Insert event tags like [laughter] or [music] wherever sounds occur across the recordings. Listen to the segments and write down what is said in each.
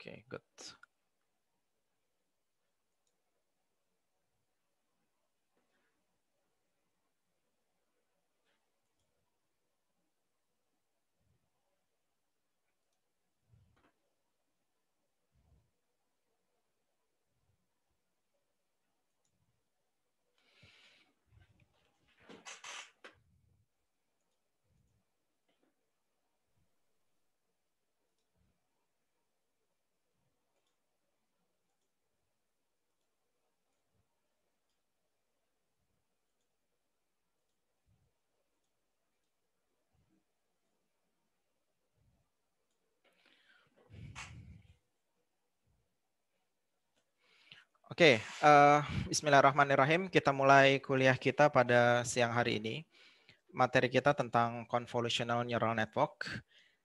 Okay, good. Oke, okay, uh, eh, bismillahirrahmanirrahim. Kita mulai kuliah kita pada siang hari ini. Materi kita tentang convolutional neural network.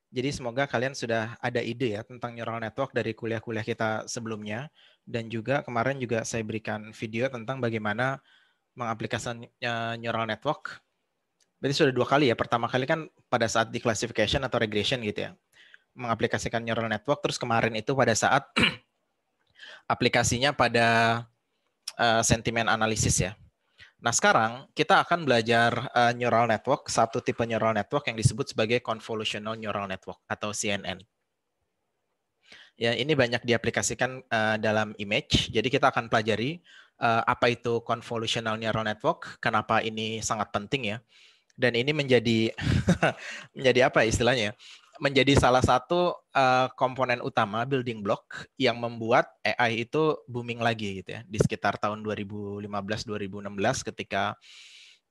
Jadi semoga kalian sudah ada ide ya tentang neural network dari kuliah-kuliah kita sebelumnya. Dan juga kemarin juga saya berikan video tentang bagaimana mengaplikasikan neural network. Berarti sudah dua kali ya. Pertama kali kan pada saat declassification atau regression gitu ya. Mengaplikasikan neural network. Terus kemarin itu pada saat [clears throat] aplikasinya pada uh, sentimen analisis ya. Nah, sekarang kita akan belajar uh, neural network, satu tipe neural network yang disebut sebagai convolutional neural network atau CNN. Ya, ini banyak diaplikasikan uh, dalam image. Jadi kita akan pelajari uh, apa itu convolutional neural network, kenapa ini sangat penting ya. Dan ini menjadi [laughs] menjadi apa ya istilahnya? Ya? menjadi salah satu uh, komponen utama building block yang membuat AI itu booming lagi gitu ya di sekitar tahun 2015-2016 ketika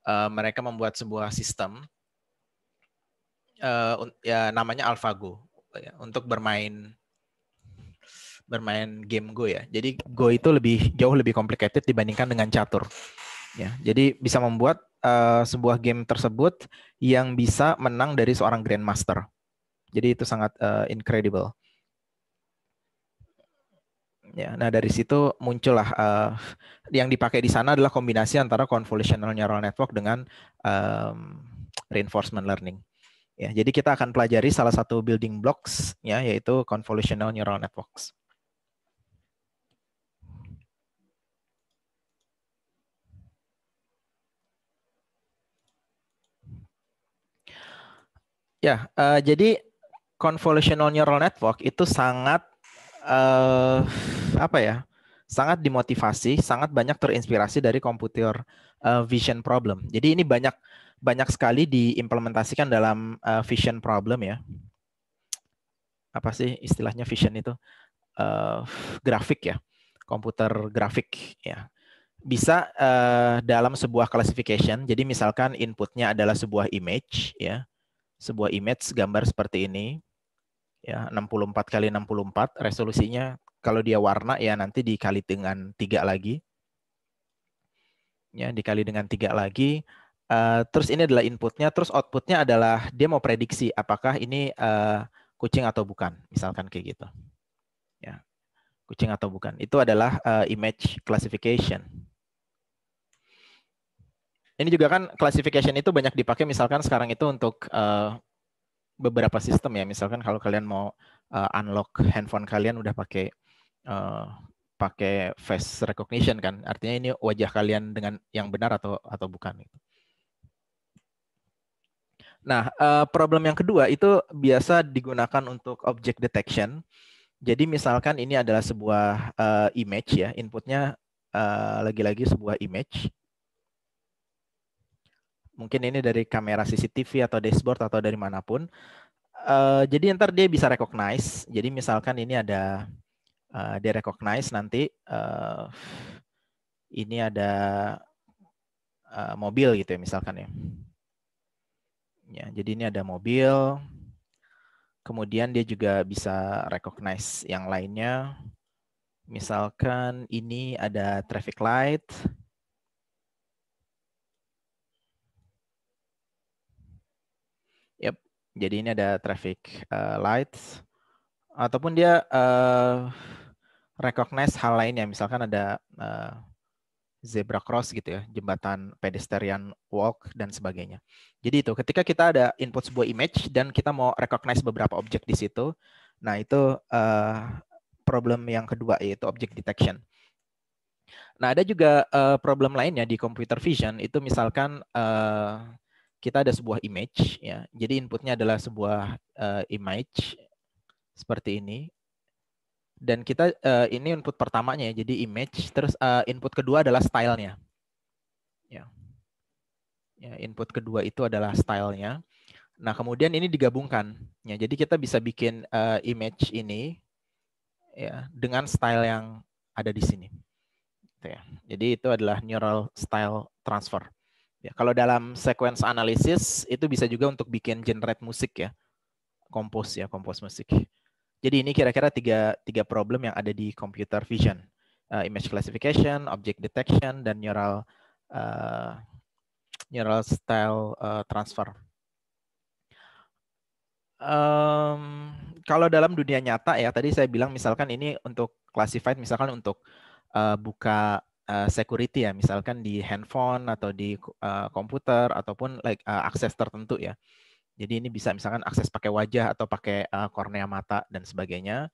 uh, mereka membuat sebuah sistem uh, ya namanya AlphaGo ya, untuk bermain bermain game Go ya. Jadi Go itu lebih jauh lebih complicated dibandingkan dengan catur. Ya, jadi bisa membuat uh, sebuah game tersebut yang bisa menang dari seorang grandmaster. Jadi itu sangat uh, incredible. Ya, nah dari situ muncullah uh, yang dipakai di sana adalah kombinasi antara convolutional neural network dengan um, reinforcement learning. Ya, jadi kita akan pelajari salah satu building blocks ya yaitu convolutional neural networks. Ya, uh, jadi convolutional neural network itu sangat uh, apa ya? sangat dimotivasi, sangat banyak terinspirasi dari komputer uh, eh, vision problem. Jadi ini banyak banyak sekali diimplementasikan dalam uh, vision problem ya. Apa sih istilahnya vision itu? Uh, grafik ya, komputer grafik ya. Bisa uh, dalam sebuah classification. Jadi misalkan inputnya adalah sebuah image ya, sebuah image gambar seperti ini ya 64 kali 64 resolusinya kalau dia warna ya nanti dikali dengan tiga lagi ya dikali dengan tiga lagi uh, terus ini adalah inputnya terus outputnya adalah dia mau prediksi apakah ini uh, kucing atau bukan misalkan kayak gitu ya kucing atau bukan itu adalah uh, image classification ini juga kan classification itu banyak dipakai misalkan sekarang itu untuk uh, beberapa sistem ya. Misalkan kalau kalian mau uh, unlock handphone kalian udah pakai uh, pakai face recognition kan. Artinya ini wajah kalian dengan yang benar atau atau bukan gitu. Nah, uh, problem yang kedua itu biasa digunakan untuk object detection. Jadi misalkan ini adalah sebuah uh, image ya, inputnya lagi-lagi uh, lagi -lagi sebuah image mungkin ini dari kamera CCTV atau dashboard atau dari manapun. Uh, jadi ntar dia bisa recognize. Jadi misalkan ini ada uh, dia recognize nanti uh, ini ada uh, mobil gitu ya misalkan ya. Ya, jadi ini ada mobil. Kemudian dia juga bisa recognize yang lainnya. Misalkan ini ada traffic light Jadi ini ada traffic uh, lights ataupun dia uh, recognize hal lainnya, misalkan ada uh, zebra cross gitu ya, jembatan pedestrian walk dan sebagainya. Jadi itu ketika kita ada input sebuah image dan kita mau recognize beberapa objek di situ, nah itu uh, problem yang kedua yaitu object detection. Nah ada juga uh, problem lainnya di computer vision itu misalkan uh, kita ada sebuah image ya. Jadi inputnya adalah sebuah uh, image seperti ini. Dan kita uh, ini input pertamanya ya. Jadi image terus uh, input kedua adalah stylenya. Ya. ya. input kedua itu adalah stylenya. Nah, kemudian ini digabungkan. Ya, jadi kita bisa bikin uh, image ini ya dengan style yang ada di sini. Gitu ya. Jadi itu adalah neural style transfer. Ya, kalau dalam sequence analysis itu bisa juga untuk bikin generate musik ya. Kompos ya, kompos musik. Jadi ini kira-kira tiga, tiga problem yang ada di computer vision. Uh, image classification, object detection, dan neural uh, neural style uh, transfer. Um, kalau dalam dunia nyata ya, tadi saya bilang misalkan ini untuk classified, misalkan untuk uh, buka Eh, security ya, misalkan di handphone atau di uh, komputer ataupun like uh, akses tertentu ya. Jadi ini bisa misalkan akses pakai wajah atau pakai uh, kornea mata dan sebagainya.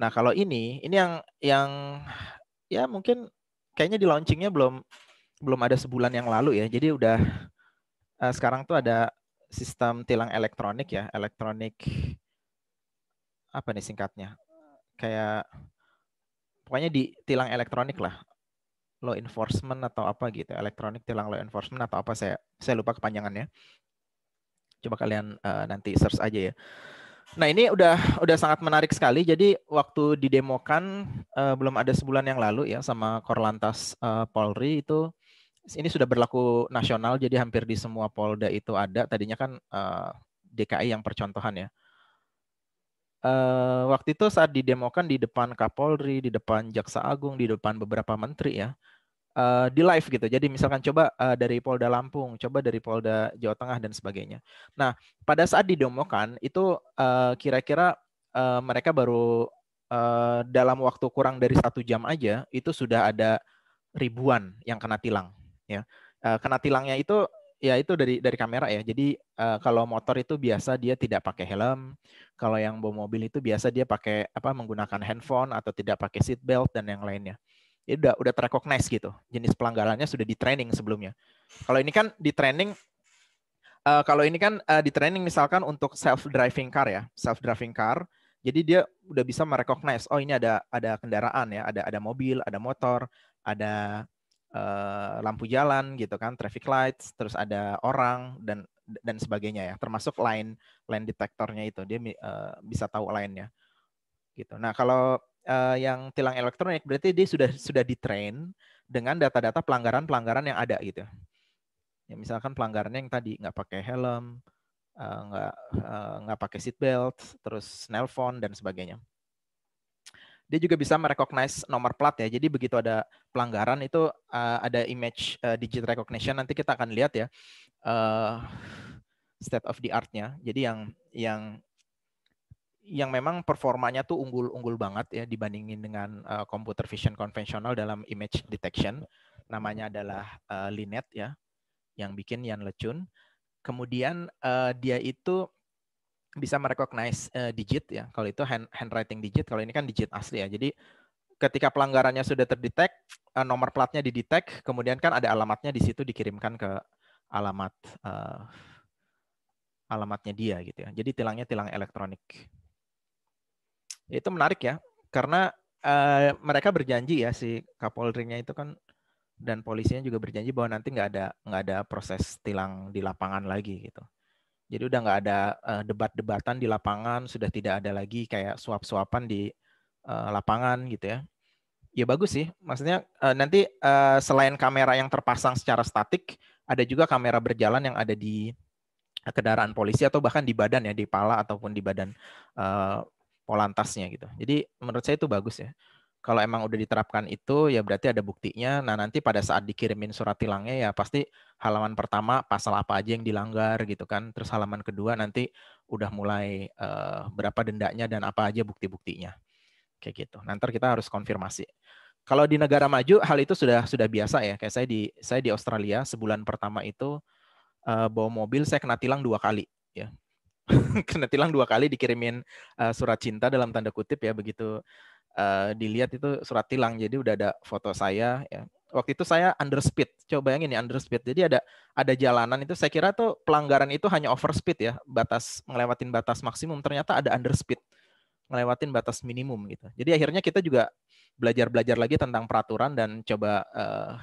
Nah kalau ini, ini yang yang ya mungkin kayaknya di launchingnya belum belum ada sebulan yang lalu ya. Jadi udah uh, sekarang tuh ada sistem tilang elektronik ya, elektronik apa nih singkatnya? Kayak pokoknya di tilang elektronik lah law enforcement atau apa gitu, elektronik tilang law enforcement atau apa saya saya lupa kepanjangannya. Coba kalian uh, nanti search aja ya. Nah ini udah udah sangat menarik sekali. Jadi waktu didemokan uh, belum ada sebulan yang lalu ya sama Korlantas uh, Polri itu ini sudah berlaku nasional. Jadi hampir di semua polda itu ada. Tadinya kan uh, DKI yang percontohan ya uh, waktu itu saat didemokan di depan Kapolri, di depan Jaksa Agung, di depan beberapa menteri ya, uh, di live gitu. Jadi misalkan coba uh, dari Polda Lampung, coba dari Polda Jawa Tengah dan sebagainya. Nah, pada saat didemokan itu kira kira-kira uh, mereka baru uh, dalam waktu kurang dari satu jam aja itu sudah ada ribuan yang kena tilang. Ya, uh, kena tilangnya itu ya itu dari dari kamera ya. Jadi uh, kalau motor itu biasa dia tidak pakai helm. Kalau yang bawa mobil itu biasa dia pakai apa menggunakan handphone atau tidak pakai seat belt dan yang lainnya. Ya udah udah terrecognize gitu. Jenis pelanggarannya sudah di training sebelumnya. Kalau ini kan di training uh, kalau ini kan uh, di training misalkan untuk self driving car ya, self driving car. Jadi dia udah bisa merecognize oh ini ada ada kendaraan ya, ada ada mobil, ada motor, ada Eh, lampu jalan gitu kan, traffic lights, terus ada orang dan dan sebagainya ya, termasuk line line detektornya itu dia uh, bisa tahu lainnya gitu. Nah kalau uh, yang tilang elektronik berarti dia sudah sudah ditrain dengan data-data pelanggaran-pelanggaran yang ada gitu. Ya misalkan pelanggarannya yang tadi nggak pakai helm, nggak uh, nggak pakai seat belt, terus nelpon dan sebagainya dia juga bisa merecognize nomor plat ya. Jadi begitu ada pelanggaran itu uh, ada image uh, digit recognition. Nanti kita akan lihat ya uh, state of the art-nya. Jadi yang yang yang memang performanya tuh unggul-unggul banget ya dibandingin dengan uh, computer vision konvensional dalam image detection. Namanya adalah uh, Linet ya, yang bikin Yan lecun. Kemudian uh, dia itu bisa merecognize uh, digit ya. Kalau itu hand, handwriting digit, kalau ini kan digit asli ya. Jadi ketika pelanggarannya sudah terdetek, uh, nomor platnya didetek, kemudian kan ada alamatnya di situ dikirimkan ke alamat uh, alamatnya dia gitu ya. Jadi tilangnya tilang elektronik. Itu menarik ya, karena uh, mereka berjanji ya si Kapolri-nya itu kan dan polisinya juga berjanji bahwa nanti nggak ada nggak ada proses tilang di lapangan lagi gitu. Jadi udah nggak ada uh, debat-debatan di lapangan, sudah tidak ada lagi kayak suap-suapan di uh, lapangan gitu ya. Ya bagus sih, maksudnya uh, nanti uh, selain kamera yang terpasang secara statik, ada juga kamera berjalan yang ada di kendaraan polisi atau bahkan di badan ya, di pala ataupun di badan uh, polantasnya gitu. Jadi menurut saya itu bagus ya kalau emang udah diterapkan itu ya berarti ada buktinya. Nah nanti pada saat dikirimin surat tilangnya ya pasti halaman pertama pasal apa aja yang dilanggar gitu kan. Terus halaman kedua nanti udah mulai uh, berapa dendanya dan apa aja bukti-buktinya. Kayak gitu. Nanti kita harus konfirmasi. Kalau di negara maju hal itu sudah sudah biasa ya. Kayak saya di saya di Australia sebulan pertama itu uh, bawa mobil saya kena tilang dua kali ya. [laughs] kena tilang dua kali dikirimin uh, surat cinta dalam tanda kutip ya begitu Eh, dilihat itu surat tilang jadi udah ada foto saya ya waktu itu saya under speed coba bayangin ya under speed jadi ada ada jalanan itu saya kira tuh pelanggaran itu hanya over speed ya batas melewatin batas maksimum ternyata ada under speed ngelewatin batas minimum gitu jadi akhirnya kita juga belajar belajar lagi tentang peraturan dan coba uh,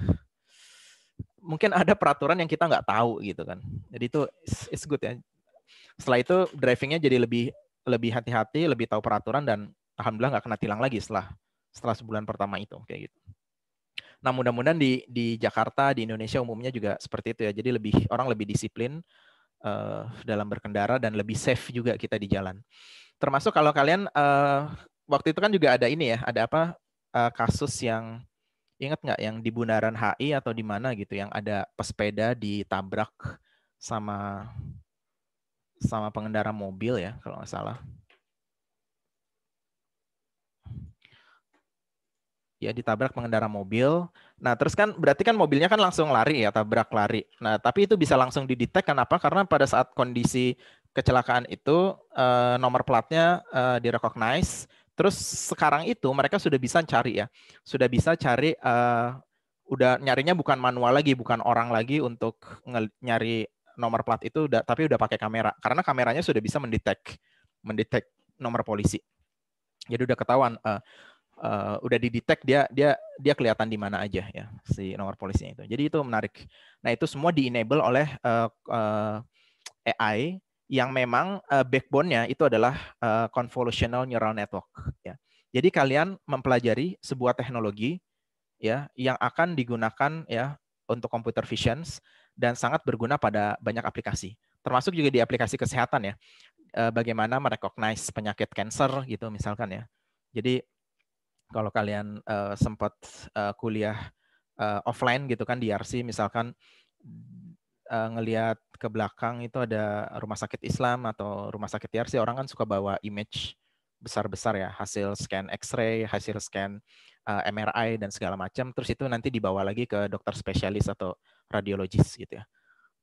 mungkin ada peraturan yang kita nggak tahu gitu kan jadi itu is good ya setelah itu drivingnya jadi lebih lebih hati-hati lebih tahu peraturan dan alhamdulillah nggak kena tilang lagi setelah setelah sebulan pertama itu kayak gitu. Nah mudah-mudahan di di Jakarta di Indonesia umumnya juga seperti itu ya. Jadi lebih orang lebih disiplin uh, dalam berkendara dan lebih safe juga kita di jalan. Termasuk kalau kalian uh, waktu itu kan juga ada ini ya, ada apa uh, kasus yang ingat nggak yang di Bundaran HI atau di mana gitu yang ada pesepeda ditabrak sama sama pengendara mobil ya kalau nggak salah ya ditabrak pengendara mobil. Nah, terus kan berarti kan mobilnya kan langsung lari ya, tabrak lari. Nah, tapi itu bisa langsung didetek kan apa? Karena pada saat kondisi kecelakaan itu eh, nomor platnya eh, direcognize. Terus sekarang itu mereka sudah bisa cari ya. Sudah bisa cari eh, udah nyarinya bukan manual lagi, bukan orang lagi untuk nyari nomor plat itu udah tapi udah pakai kamera karena kameranya sudah bisa mendetek mendetek nomor polisi. Jadi udah ketahuan eh, uh, udah didetek dia dia dia kelihatan di mana aja ya si nomor polisnya itu. Jadi itu menarik. Nah, itu semua di enable oleh uh, eh, uh, eh, AI yang memang uh, backbone-nya itu adalah uh, convolutional neural network ya. Jadi kalian mempelajari sebuah teknologi ya yang akan digunakan ya untuk computer vision dan sangat berguna pada banyak aplikasi. Termasuk juga di aplikasi kesehatan ya. bagaimana merecognize penyakit cancer gitu misalkan ya. Jadi kalau kalian uh, eh, sempat uh, eh, kuliah uh, offline gitu kan di RC misalkan uh, ngelihat ke belakang itu ada rumah sakit Islam atau rumah sakit RC orang kan suka bawa image besar-besar ya hasil scan X-ray, hasil scan uh, MRI dan segala macam terus itu nanti dibawa lagi ke dokter spesialis atau radiologis gitu ya.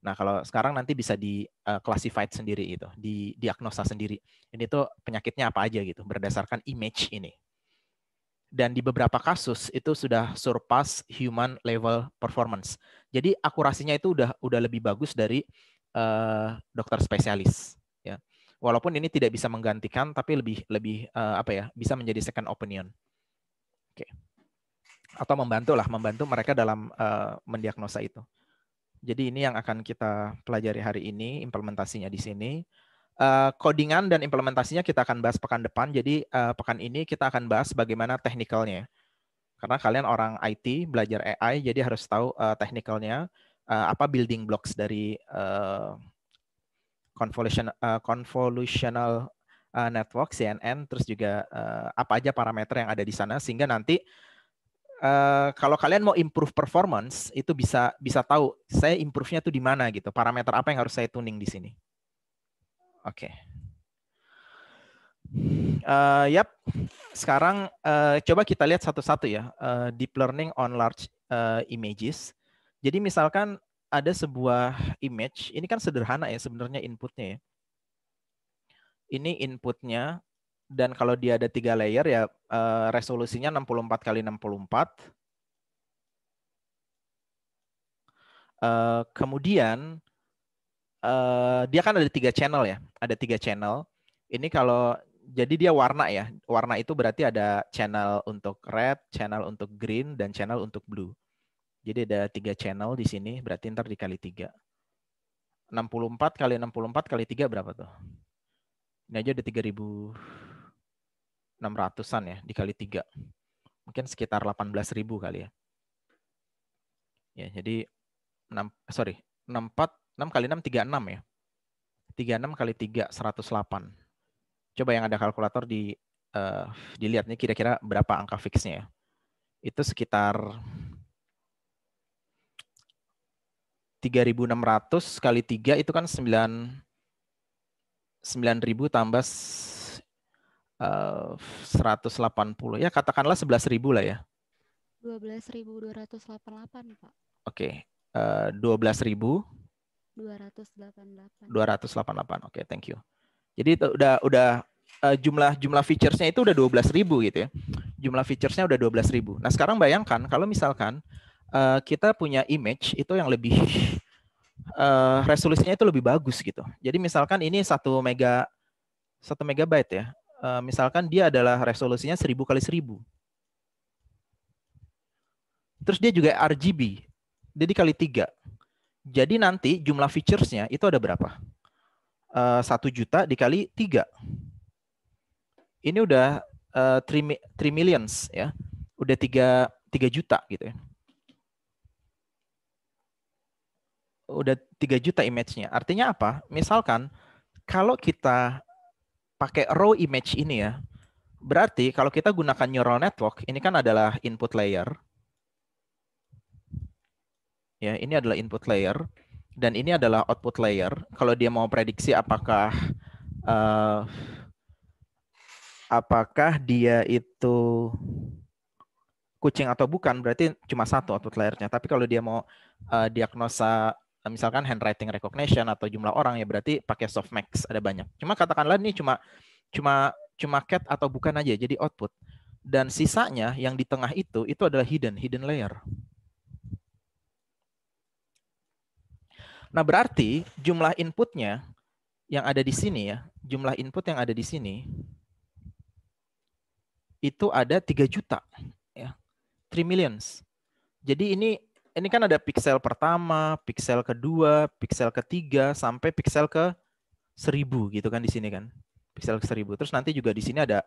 Nah, kalau sekarang nanti bisa di uh, classified sendiri itu, di diagnosa sendiri. Ini tuh penyakitnya apa aja gitu berdasarkan image ini dan di beberapa kasus itu sudah surpass human level performance. Jadi akurasinya itu udah udah lebih bagus dari uh, dokter spesialis ya. Walaupun ini tidak bisa menggantikan tapi lebih lebih uh, apa ya, bisa menjadi second opinion. Oke. Okay. Atau membantu lah, membantu mereka dalam uh, mendiagnosa itu. Jadi ini yang akan kita pelajari hari ini implementasinya di sini. Eh, codingan dan implementasinya kita akan bahas pekan depan. Jadi uh, pekan ini kita akan bahas bagaimana teknikalnya. Karena kalian orang IT belajar AI, jadi harus tahu uh, eh, teknikalnya uh, apa building blocks dari uh, convolution uh, convolutional uh, network CNN, terus juga uh, apa aja parameter yang ada di sana sehingga nanti Uh, kalau kalian mau improve performance itu bisa bisa tahu saya improve-nya itu di mana gitu parameter apa yang harus saya tuning di sini. Oke. Okay. Uh, eh, yap, sekarang uh, coba kita lihat satu-satu ya uh, deep learning on large uh, images. Jadi misalkan ada sebuah image, ini kan sederhana ya sebenarnya inputnya ya. Ini inputnya dan kalau dia ada tiga layer ya uh, resolusinya 64 kali 64. Uh, kemudian uh, dia kan ada tiga channel ya, ada tiga channel. Ini kalau jadi dia warna ya, warna itu berarti ada channel untuk red, channel untuk green, dan channel untuk blue. Jadi ada tiga channel di sini, berarti ntar dikali tiga. 64 kali 64 kali tiga berapa tuh? Ini aja ribu 3600-an ya dikali tiga. Mungkin sekitar 18.000 kali ya. Ya, jadi 6 sorry, 64 6 kali 6, 36 ya. 36 kali 3, 108. Coba yang ada kalkulator di uh, dilihat nih kira-kira berapa angka fixnya ya. Itu sekitar 3.600 kali 3 itu kan 9 9.000 tambah 180 eh, ya katakanlah 11.000 lah ya. 12.288 Pak. Oke, okay. uh, 12.000 288. 288. Oke, okay, thank you. Jadi itu udah udah uh, jumlah jumlah featuresnya itu udah 12.000 gitu ya. Jumlah featuresnya udah 12.000. Nah, sekarang bayangkan kalau misalkan uh, kita punya image itu yang lebih uh, resolusinya itu lebih bagus gitu. Jadi misalkan ini 1 mega 1 megabyte ya. Uh, misalkan dia adalah resolusinya 1000 kali 1000. Terus dia juga RGB. Jadi kali 3 jadi nanti jumlah featuresnya itu ada berapa? Eh, satu uh, juta dikali tiga. Ini udah uh, millions ya. Udah tiga tiga juta gitu ya. Udah tiga juta image-nya. Artinya apa? Misalkan kalau kita pakai raw image ini ya, berarti kalau kita gunakan neural network, ini kan adalah input layer, ya ini adalah input layer dan ini adalah output layer kalau dia mau prediksi apakah uh, apakah dia itu kucing atau bukan berarti cuma satu output layernya tapi kalau dia mau uh, diagnosa misalkan handwriting recognition atau jumlah orang ya berarti pakai softmax ada banyak cuma katakanlah ini cuma cuma cuma cat atau bukan aja jadi output dan sisanya yang di tengah itu itu adalah hidden hidden layer Nah, berarti jumlah inputnya yang ada di sini ya, jumlah input yang ada di sini itu ada 3 juta ya. 3 millions. Jadi ini ini kan ada pixel pertama, pixel kedua, pixel ketiga sampai pixel ke 1000 gitu kan di sini kan. Pixel ke 1000. Terus nanti juga di sini ada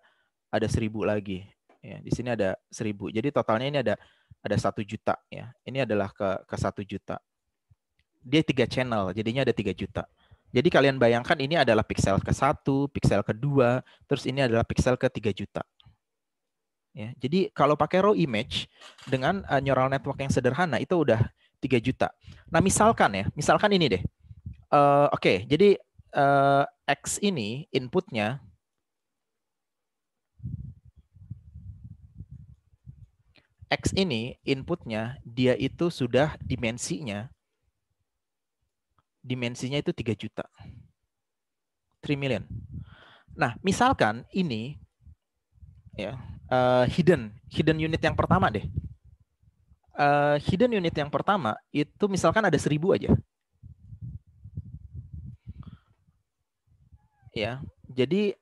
ada 1000 lagi. Ya, di sini ada 1000. Jadi totalnya ini ada ada satu juta ya. Ini adalah ke ke satu juta dia tiga channel, jadinya ada tiga juta. Jadi kalian bayangkan ini adalah pixel ke satu, pixel kedua, terus ini adalah pixel ke tiga juta. Ya, jadi kalau pakai raw image dengan uh, neural network yang sederhana itu udah tiga juta. Nah, misalkan ya, misalkan ini deh. Uh, oke, okay, jadi uh, X ini inputnya X ini inputnya dia itu sudah dimensinya dimensinya itu 3 juta. 3 million. Nah, misalkan ini ya, uh, hidden hidden unit yang pertama deh. Uh, hidden unit yang pertama itu misalkan ada 1000 aja. Ya. Jadi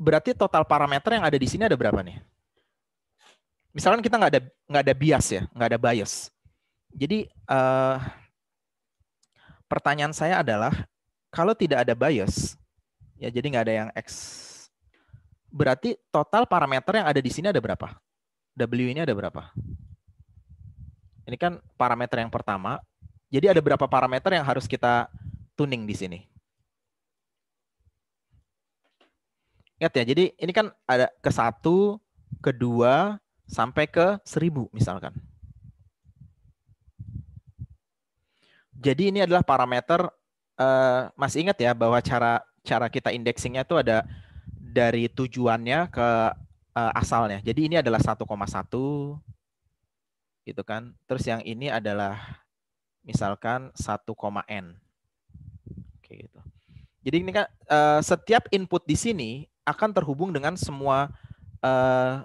berarti total parameter yang ada di sini ada berapa nih? Misalkan kita nggak ada nggak ada bias ya, nggak ada bias. Jadi uh, pertanyaan saya adalah kalau tidak ada bias, ya jadi nggak ada yang X, berarti total parameter yang ada di sini ada berapa? W ini ada berapa? Ini kan parameter yang pertama. Jadi ada berapa parameter yang harus kita tuning di sini? Ingat ya, jadi ini kan ada ke satu, kedua, sampai ke seribu misalkan. Jadi ini adalah parameter uh, masih ingat ya bahwa cara cara kita indexingnya itu ada dari tujuannya ke uh, asalnya. Jadi ini adalah 1,1 gitu kan. Terus yang ini adalah misalkan 1,n. Oke gitu. Jadi ini kan uh, setiap input di sini akan terhubung dengan semua uh,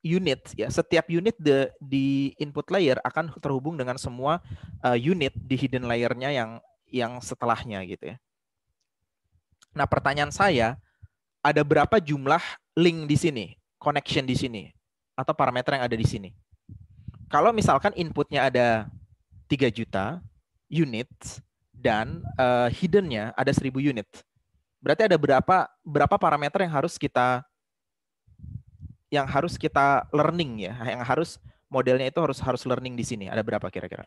unit ya setiap unit di input layer akan terhubung dengan semua uh, unit di hidden layernya yang yang setelahnya gitu ya. Nah pertanyaan saya ada berapa jumlah link di sini, connection di sini atau parameter yang ada di sini? Kalau misalkan inputnya ada 3 juta unit dan uh, hiddennya ada 1000 unit. Berarti ada berapa berapa parameter yang harus kita yang harus kita learning ya, yang harus modelnya itu harus harus learning di sini. Ada berapa kira-kira?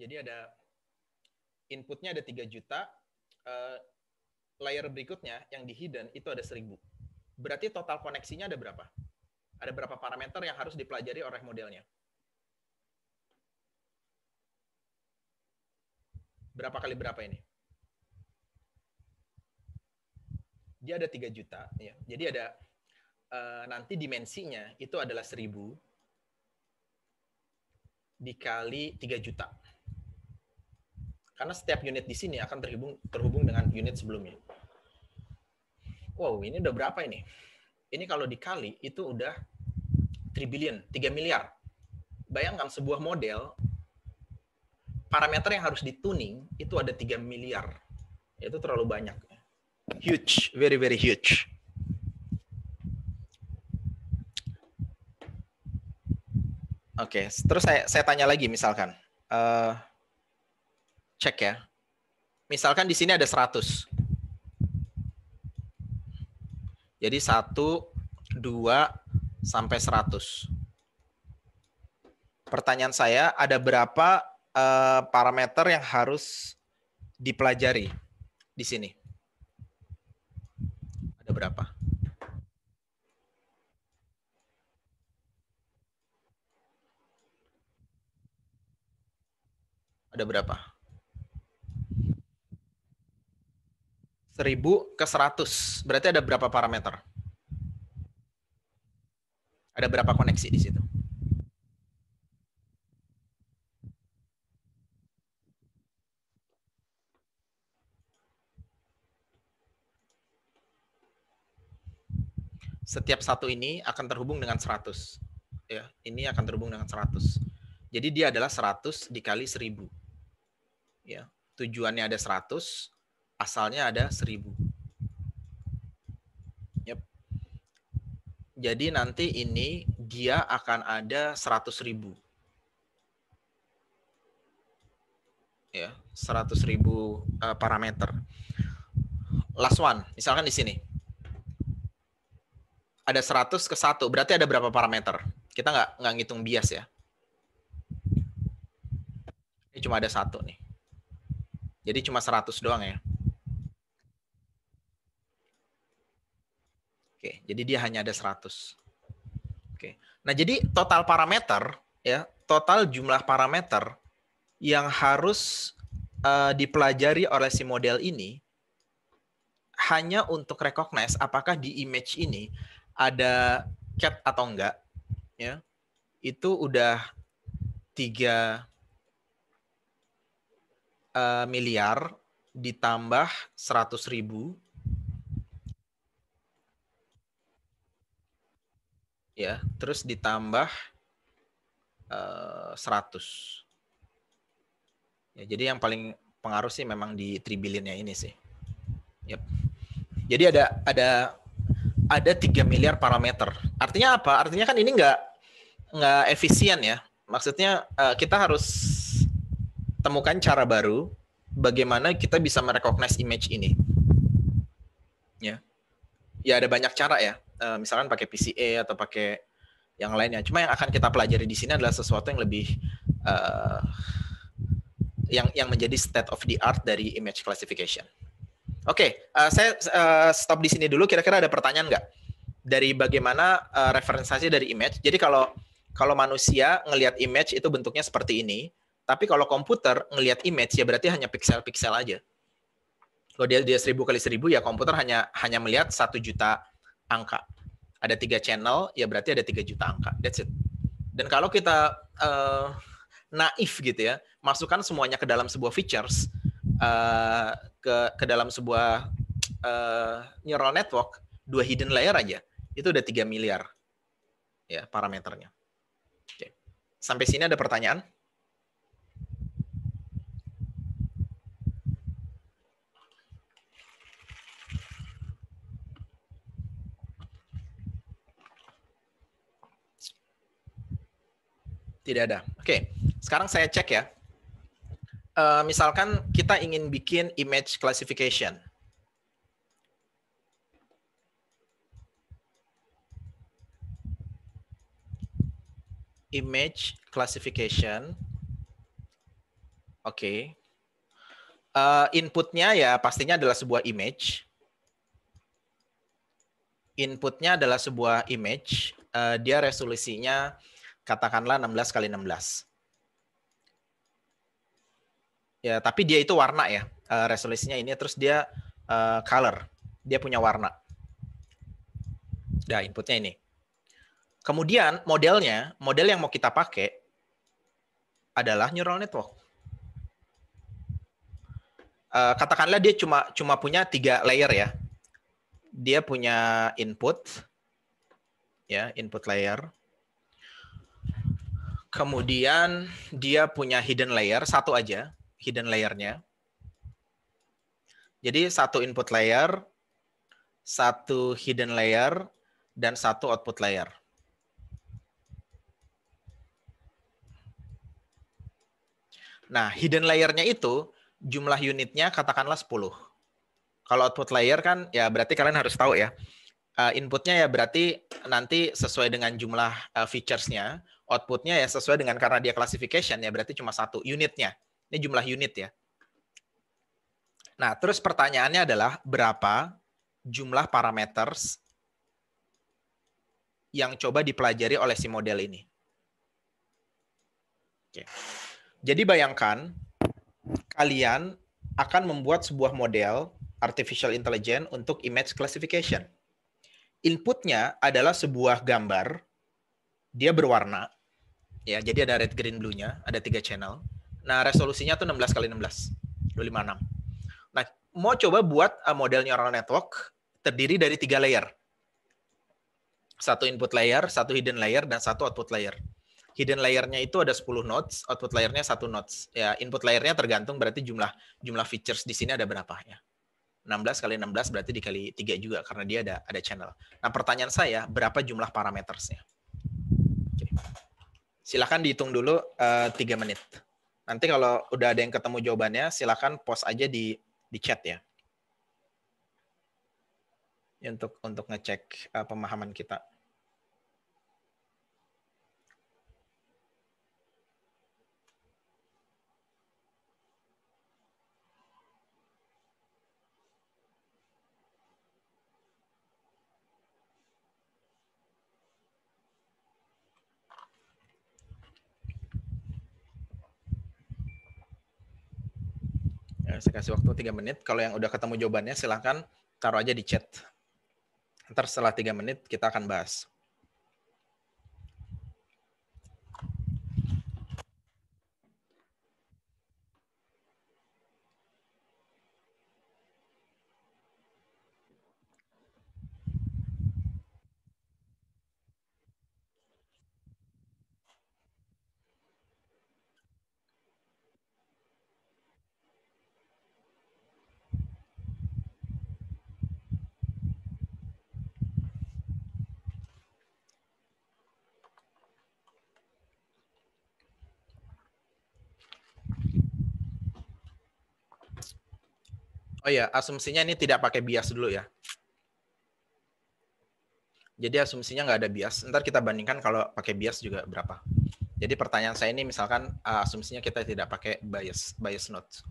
Jadi ada inputnya ada 3 juta, uh, layer berikutnya yang di hidden itu ada 1000. Berarti total koneksinya ada berapa? Ada berapa parameter yang harus dipelajari oleh modelnya? Berapa kali berapa ini? Dia ada 3 juta. ya. Jadi ada eh, nanti dimensinya itu adalah 1000 dikali 3 juta. Karena setiap unit di sini akan terhubung terhubung dengan unit sebelumnya. Wow, ini udah berapa ini? Ini kalau dikali itu udah 3 billion, 3 miliar. Bayangkan sebuah model, parameter yang harus dituning itu ada 3 miliar. Itu terlalu banyak. Huge, very very huge. Oke, okay, terus saya saya tanya lagi misalkan. Uh, cek ya. Misalkan di sini ada 100. Jadi 1 2 sampai 100. Pertanyaan saya, ada berapa uh, parameter yang harus dipelajari di sini? Ada berapa? Ada berapa? Seribu ke seratus, Berarti ada berapa parameter? Ada berapa koneksi di situ? Setiap satu ini akan terhubung dengan 100. Ya, ini akan terhubung dengan 100. Jadi dia adalah 100 dikali 1000. Ya, tujuannya ada 100, asalnya ada 1000. Jadi nanti ini dia akan ada 100 ribu. Ya, 100 ribu uh, parameter. Last one, misalkan di sini. Ada 100 ke 1, berarti ada berapa parameter? Kita nggak, nggak ngitung bias ya. Ini cuma ada satu nih. Jadi cuma 100 doang ya. Oke, jadi dia hanya ada 100. Oke. Nah, jadi total parameter ya, total jumlah parameter yang harus uh, dipelajari oleh si model ini hanya untuk recognize apakah di image ini ada cat atau enggak ya. Itu udah 3 uh, eh, miliar ditambah 100 ribu ya terus ditambah uh, eh, 100 ya jadi yang paling pengaruh sih memang di tribilinnya ini sih yep. jadi ada ada ada 3 miliar parameter artinya apa artinya kan ini nggak nggak efisien ya maksudnya uh, kita harus temukan cara baru bagaimana kita bisa merecognize image ini ya ya ada banyak cara ya uh, misalkan pakai PCA atau pakai yang lainnya. Cuma yang akan kita pelajari di sini adalah sesuatu yang lebih uh, yang yang menjadi state of the art dari image classification. Oke, okay, uh, eh, saya uh, stop di sini dulu. Kira-kira ada pertanyaan nggak dari bagaimana uh, referensasi dari image? Jadi kalau kalau manusia ngelihat image itu bentuknya seperti ini, tapi kalau komputer ngelihat image ya berarti hanya pixel-pixel aja. Kalau dia dia seribu kali seribu ya komputer hanya hanya melihat satu juta angka. Ada tiga channel, ya berarti ada tiga juta angka. That's it. Dan kalau kita uh, naif gitu ya, masukkan semuanya ke dalam sebuah features, uh, ke ke dalam sebuah uh, neural network, dua hidden layer aja, itu udah tiga miliar ya parameternya. Oke. Sampai sini ada pertanyaan? Tidak ada. Oke, sekarang saya cek ya. Uh, misalkan kita ingin bikin image classification. Image classification. Oke. Okay. Uh, eh, inputnya ya pastinya adalah sebuah image inputnya adalah sebuah image, uh, dia resolusinya katakanlah 16 kali 16. Ya, tapi dia itu warna ya. Eh, resolusinya ini terus dia eh, color. Dia punya warna. Nah, inputnya ini. Kemudian modelnya, model yang mau kita pakai adalah neural network. Eh, katakanlah dia cuma cuma punya tiga layer ya. Dia punya input, ya input layer, Kemudian dia punya hidden layer, satu aja hidden layernya. Jadi satu input layer, satu hidden layer, dan satu output layer. Nah, hidden layernya itu jumlah unitnya katakanlah 10. Kalau output layer kan ya berarti kalian harus tahu ya. Eh, inputnya ya berarti nanti sesuai dengan jumlah eh, featuresnya outputnya ya sesuai dengan karena dia classification ya berarti cuma satu unitnya. Ini jumlah unit ya. Nah, terus pertanyaannya adalah berapa jumlah parameters yang coba dipelajari oleh si model ini. Oke. Jadi bayangkan kalian akan membuat sebuah model artificial intelligence untuk image classification. Inputnya adalah sebuah gambar, dia berwarna, ya jadi ada red green blue-nya, ada tiga channel. Nah, resolusinya tuh 16 kali 16, 256. Nah, mau coba buat ah, model neural network terdiri dari tiga layer. Satu input layer, satu hidden layer, dan satu output layer. Hidden layernya itu ada 10 nodes, output layernya satu nodes. Ya, input layernya tergantung berarti jumlah jumlah features di sini ada berapa ya. 16 kali 16 berarti dikali tiga juga karena dia ada ada channel. Nah, pertanyaan saya berapa jumlah parametersnya? silakan dihitung dulu eh, tiga uh, menit. Nanti kalau udah ada yang ketemu jawabannya, silakan post aja di di chat ya. ya untuk untuk ngecek uh, pemahaman kita. kasih waktu tiga menit. Kalau yang udah ketemu jawabannya silahkan taruh aja di chat. Ntar setelah tiga menit kita akan bahas. Oh ya, asumsinya ini tidak pakai bias dulu ya. Jadi asumsinya nggak ada bias. Ntar kita bandingkan kalau pakai bias juga berapa. Jadi pertanyaan saya ini misalkan ah, asumsinya kita tidak pakai bias bias note.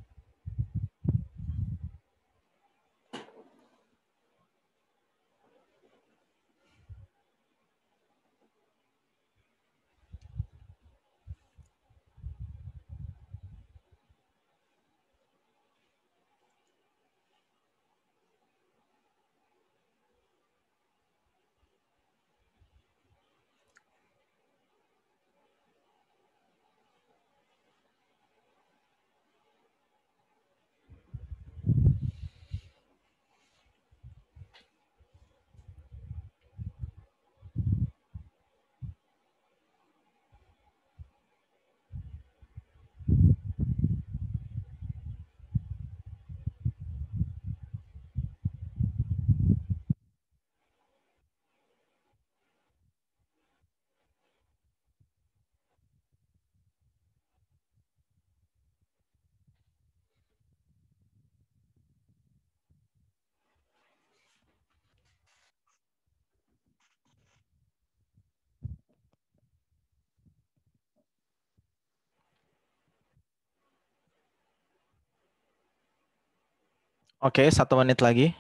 Oke, satu menit lagi.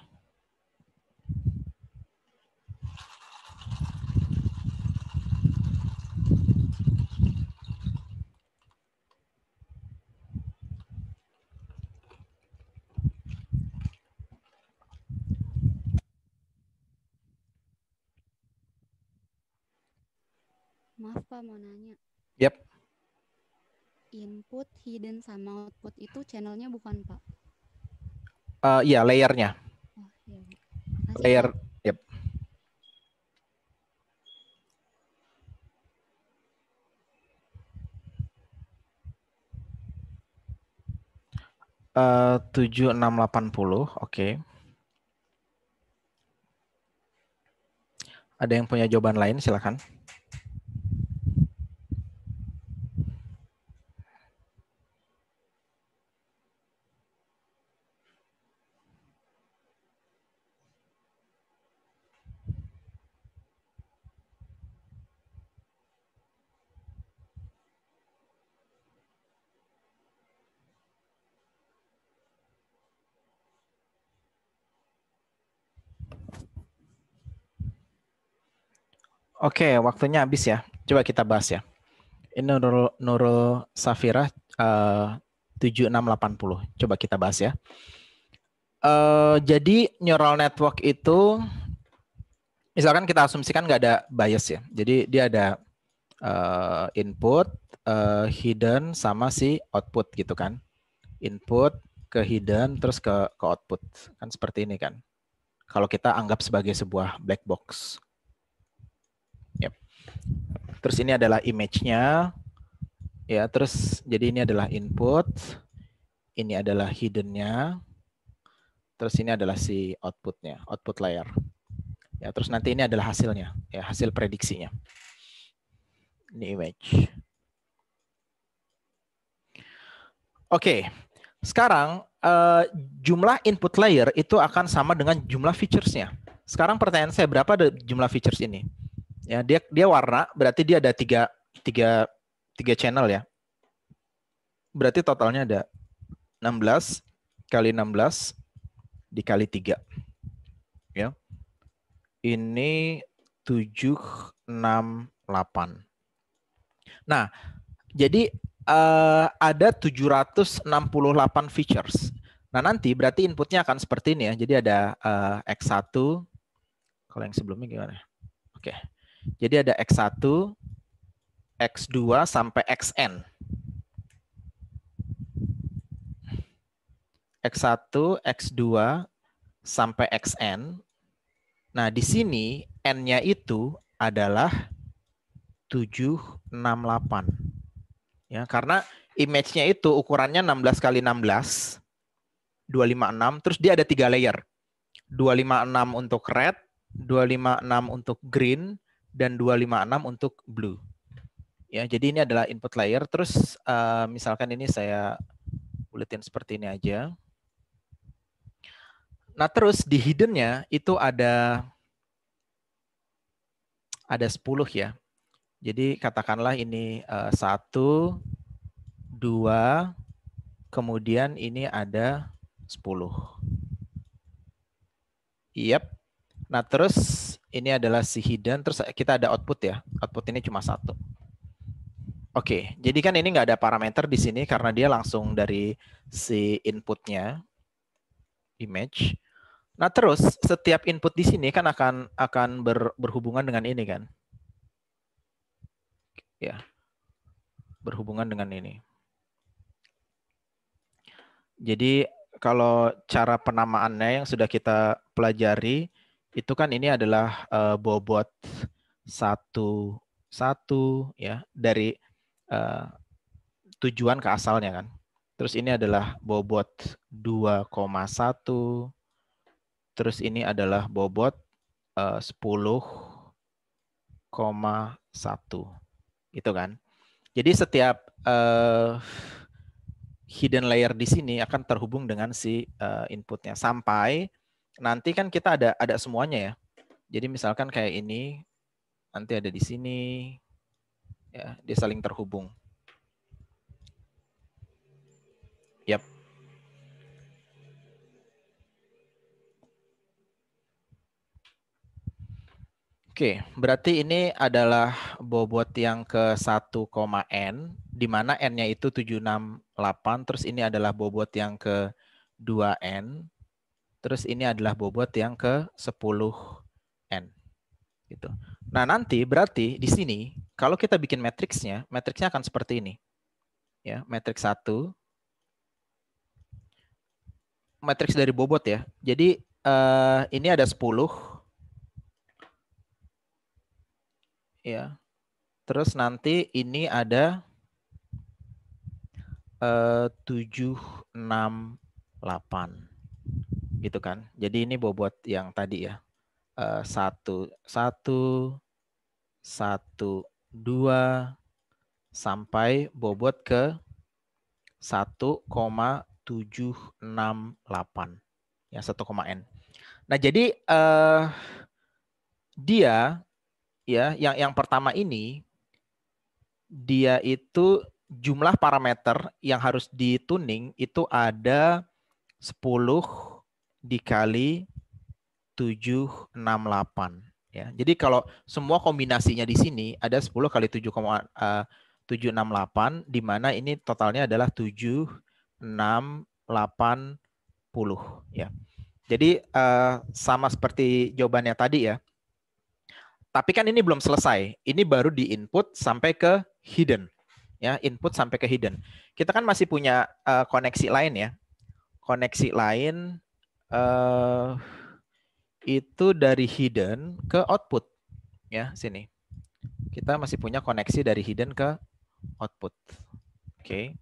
Maaf Pak, mau nanya. Yap. Input, hidden, sama output itu channelnya bukan Pak? Uh, iya, layernya. Oh, iya. Layer, yep. Eh, uh, 7680, oke. Okay. Ada yang punya jawaban lain, silakan. Oke, waktunya habis ya. Coba kita bahas ya. Ini Nurul, Nurul Safira uh, 7680. Coba kita bahas ya. Uh, jadi neural network itu, misalkan kita asumsikan nggak ada bias ya. Jadi dia ada uh, input, uh, hidden, sama si output gitu kan. Input ke hidden, terus ke, ke output. Kan seperti ini kan. Kalau kita anggap sebagai sebuah black box. Yep. Terus ini adalah image-nya. Ya, terus jadi ini adalah input. Ini adalah hidden-nya. Terus ini adalah si output-nya, output layer. Ya, terus nanti ini adalah hasilnya, ya, hasil prediksinya. Ini image. Oke. Okay. Sekarang uh, jumlah input layer itu akan sama dengan jumlah features-nya. Sekarang pertanyaan saya berapa jumlah features ini? ya dia dia warna berarti dia ada tiga tiga tiga channel ya berarti totalnya ada 16 kali 16 dikali tiga ya ini 768 nah jadi uh, ada 768 features nah nanti berarti inputnya akan seperti ini ya jadi ada uh, eh, x1 kalau yang sebelumnya gimana oke okay. Jadi ada X1, X2 sampai Xn. X1, X2 sampai Xn. Nah, di sini N-nya itu adalah 768. Ya, karena image-nya itu ukurannya 16 kali 16, 256, terus dia ada tiga layer. 256 untuk red, 256 untuk green, dan 256 untuk blue. Ya, jadi ini adalah input layer. Terus uh, misalkan ini saya buletin seperti ini aja. Nah, terus di hidden-nya itu ada ada 10 ya. Jadi katakanlah ini uh, 1 2 kemudian ini ada 10. Yep, Nah, terus ini adalah si hidden, terus kita ada output ya. Output ini cuma satu. Oke, jadi kan ini nggak ada parameter di sini karena dia langsung dari si inputnya, image. Nah, terus setiap input di sini kan akan akan ber, berhubungan dengan ini kan. Ya. Berhubungan dengan ini. Jadi kalau cara penamaannya yang sudah kita pelajari, itu kan ini adalah uh, bobot satu satu ya dari uh, tujuan ke asalnya kan. Terus ini adalah bobot 2,1. Terus ini adalah bobot eh, uh, 10,1. itu kan. Jadi setiap uh, hidden layer di sini akan terhubung dengan si uh, inputnya sampai nanti kan kita ada ada semuanya ya. Jadi misalkan kayak ini nanti ada di sini ya, dia saling terhubung. Yap. Oke, berarti ini adalah bobot yang ke n di mana n-nya itu 768, terus ini adalah bobot yang ke 2n, Terus ini adalah bobot yang ke 10N. Gitu. Nah, nanti berarti di sini kalau kita bikin matriksnya, matriksnya akan seperti ini. Ya, matriks satu, matriks dari bobot ya. Jadi uh, ini ada 10. Ya. Terus nanti ini ada eh, tujuh enam delapan gitu kan. Jadi ini bobot yang tadi ya. Eh, satu, satu, satu, dua, sampai bobot ke 1,768 ya 1, n. Nah, jadi eh, dia ya yang yang pertama ini dia itu jumlah parameter yang harus dituning itu ada 10 dikali 768 ya. Jadi kalau semua kombinasinya di sini ada 10 kali 7, uh, 768 di mana ini totalnya adalah 7680 ya. Jadi eh, sama seperti jawabannya tadi ya. Tapi kan ini belum selesai. Ini baru di input sampai ke hidden. Ya, input sampai ke hidden. Kita kan masih punya eh, koneksi lain ya. Koneksi lain uh, itu dari hidden ke output ya sini kita masih punya koneksi dari hidden ke output oke okay.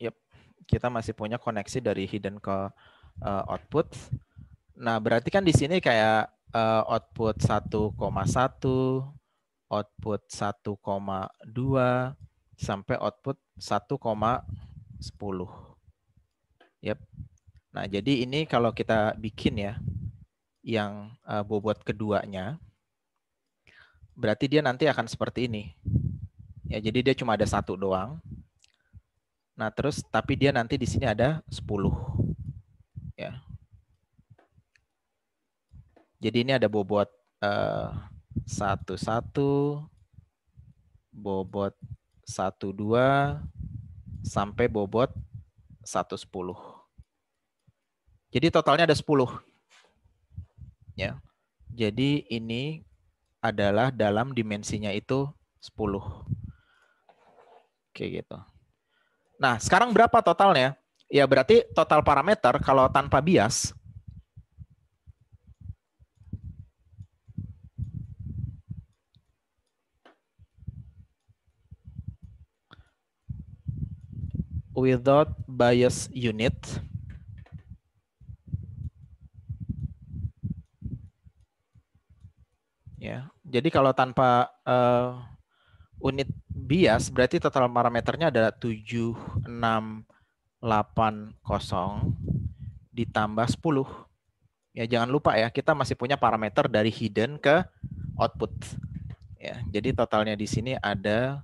yep kita masih punya koneksi dari hidden ke uh, output nah berarti kan di sini kayak uh, output 1,1 output 1,2 sampai output 1,10. Yep. Nah, jadi ini kalau kita bikin ya yang uh, bobot keduanya berarti dia nanti akan seperti ini. Ya, jadi dia cuma ada satu doang. Nah, terus tapi dia nanti di sini ada 10. Ya. Jadi ini ada bobot uh, eh, satu satu bobot 1, 2, sampai bobot 110. Jadi totalnya ada 10. Ya. Jadi ini adalah dalam dimensinya itu 10. Oke gitu. Nah, sekarang berapa totalnya? Ya berarti total parameter kalau tanpa bias without bias unit ya jadi kalau tanpa uh, unit bias berarti total parameternya adalah 7680 ditambah 10 ya jangan lupa ya kita masih punya parameter dari hidden ke output ya jadi totalnya di sini ada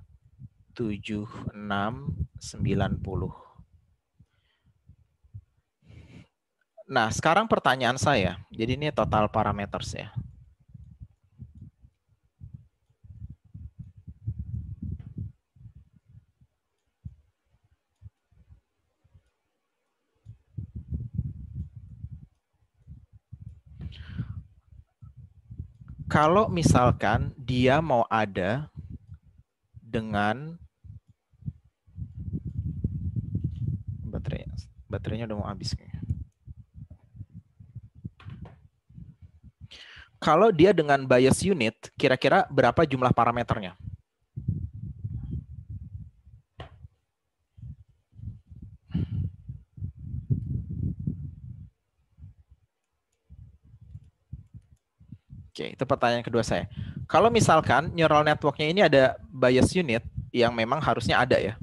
7690. Nah, sekarang pertanyaan saya. Jadi ini total parameters ya. Kalau misalkan dia mau ada dengan Baterainya udah mau habis kayaknya. Kalau dia dengan bias unit, kira-kira berapa jumlah parameternya? Oke, itu pertanyaan kedua saya. Kalau misalkan neural networknya ini ada bias unit yang memang harusnya ada ya,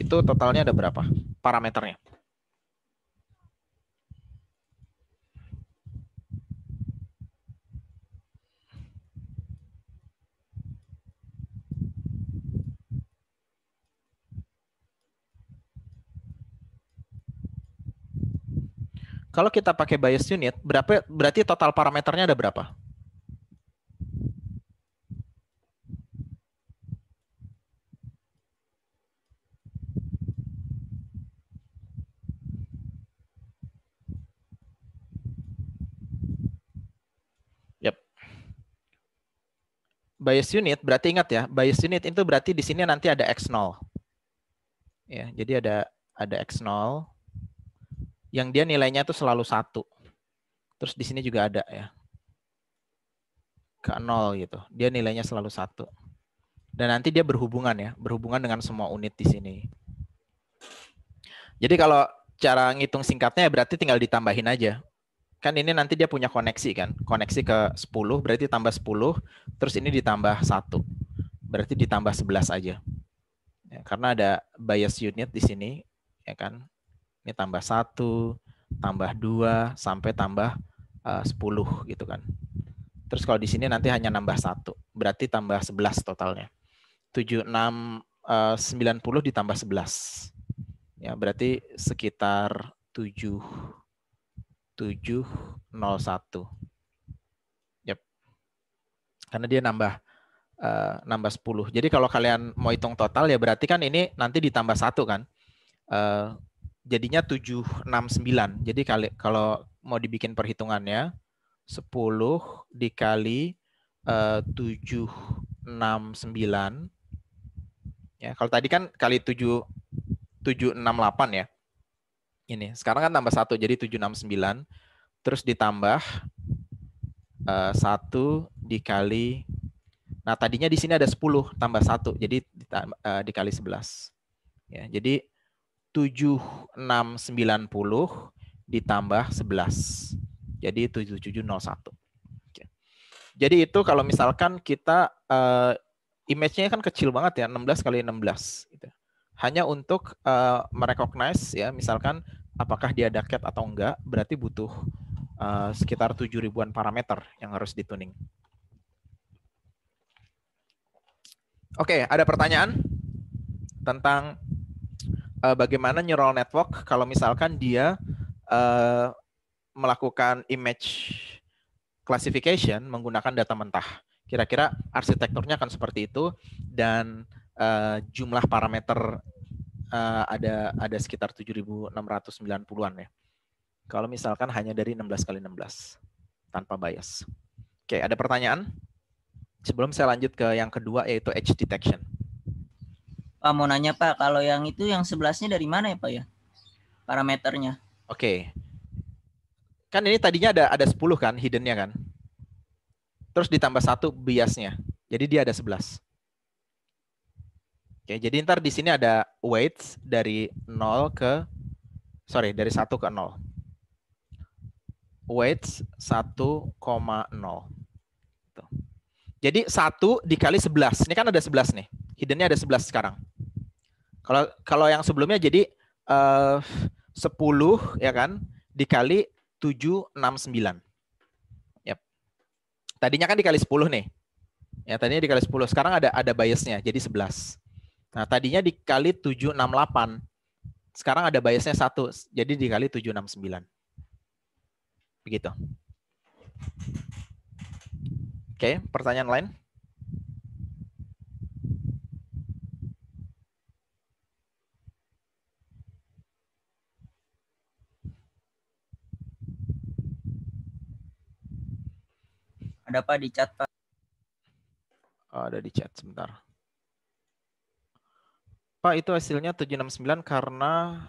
itu totalnya ada berapa parameternya? Kalau kita pakai bias unit, berapa berarti total parameternya ada berapa? bias unit berarti ingat ya, bias unit itu berarti di sini nanti ada x0. Ya, jadi ada ada x0 yang dia nilainya tuh selalu satu. Terus di sini juga ada ya. Ke nol gitu. Dia nilainya selalu satu. Dan nanti dia berhubungan ya, berhubungan dengan semua unit di sini. Jadi kalau cara ngitung singkatnya berarti tinggal ditambahin aja. Kan ini nanti dia punya koneksi kan. Koneksi ke 10 berarti tambah 10, terus ini ditambah satu, Berarti ditambah 11 aja. Ya, karena ada bias unit di sini, ya kan ini tambah satu, tambah dua, sampai tambah eh, sepuluh gitu kan. Terus kalau di sini nanti hanya nambah satu, berarti tambah sebelas totalnya. Tujuh enam eh, sembilan puluh ditambah sebelas, ya berarti sekitar tujuh tujuh nol satu. Yep. Karena dia nambah Uh, nambah 10. Jadi kalau kalian mau hitung total ya berarti kan ini nanti ditambah satu kan. Uh, jadinya 769. Jadi kali kalau mau dibikin perhitungannya 10 dikali eh, uh, 769 ya. Kalau tadi kan kali 7 768 ya. Ini sekarang kan tambah 1 jadi 769 terus ditambah eh, satu 1 dikali Nah, tadinya di sini ada 10 tambah 1, jadi uh, dikali 11. Ya, jadi 7690 ditambah 11. Jadi 7701. Jadi itu kalau misalkan kita uh, image-nya kan kecil banget ya, 16 kali 16 gitu. Hanya untuk uh, merecognize ya, misalkan apakah dia ada cat atau enggak, berarti butuh uh, sekitar 7 ribuan parameter yang harus dituning. Oke, ada pertanyaan tentang uh, bagaimana neural network kalau misalkan dia uh, melakukan image classification menggunakan data mentah. Kira-kira arsitekturnya akan seperti itu dan uh, jumlah parameter uh, ada ada sekitar 7.690-an ya. Kalau misalkan hanya dari 16 kali 16 tanpa bias. Oke, ada pertanyaan? Sebelum saya lanjut ke yang kedua yaitu edge detection. Pak mau nanya Pak, kalau yang itu yang sebelasnya dari mana ya Pak ya? Parameternya. Oke. Okay. Kan ini tadinya ada ada 10 kan hiddennya kan? Terus ditambah satu biasnya. Jadi dia ada 11. Oke, jadi ntar di sini ada weights dari 0 ke sorry, dari 1 ke 0. Weights 1,0. Jadi 1 dikali 11. Ini kan ada 11 nih. Hiddennya ada 11 sekarang. Kalau kalau yang sebelumnya jadi eh, uh, 10 ya kan dikali 769. Yep. Tadinya kan dikali 10 nih. Ya, tadinya dikali 10. Sekarang ada ada biasnya jadi 11. Nah, tadinya dikali 768. Sekarang ada biasnya 1. Jadi dikali 769. Begitu. Oke, okay, pertanyaan lain? Ada apa di chat, Pak? Ah, ada di chat, sebentar. Pak, itu hasilnya 769 karena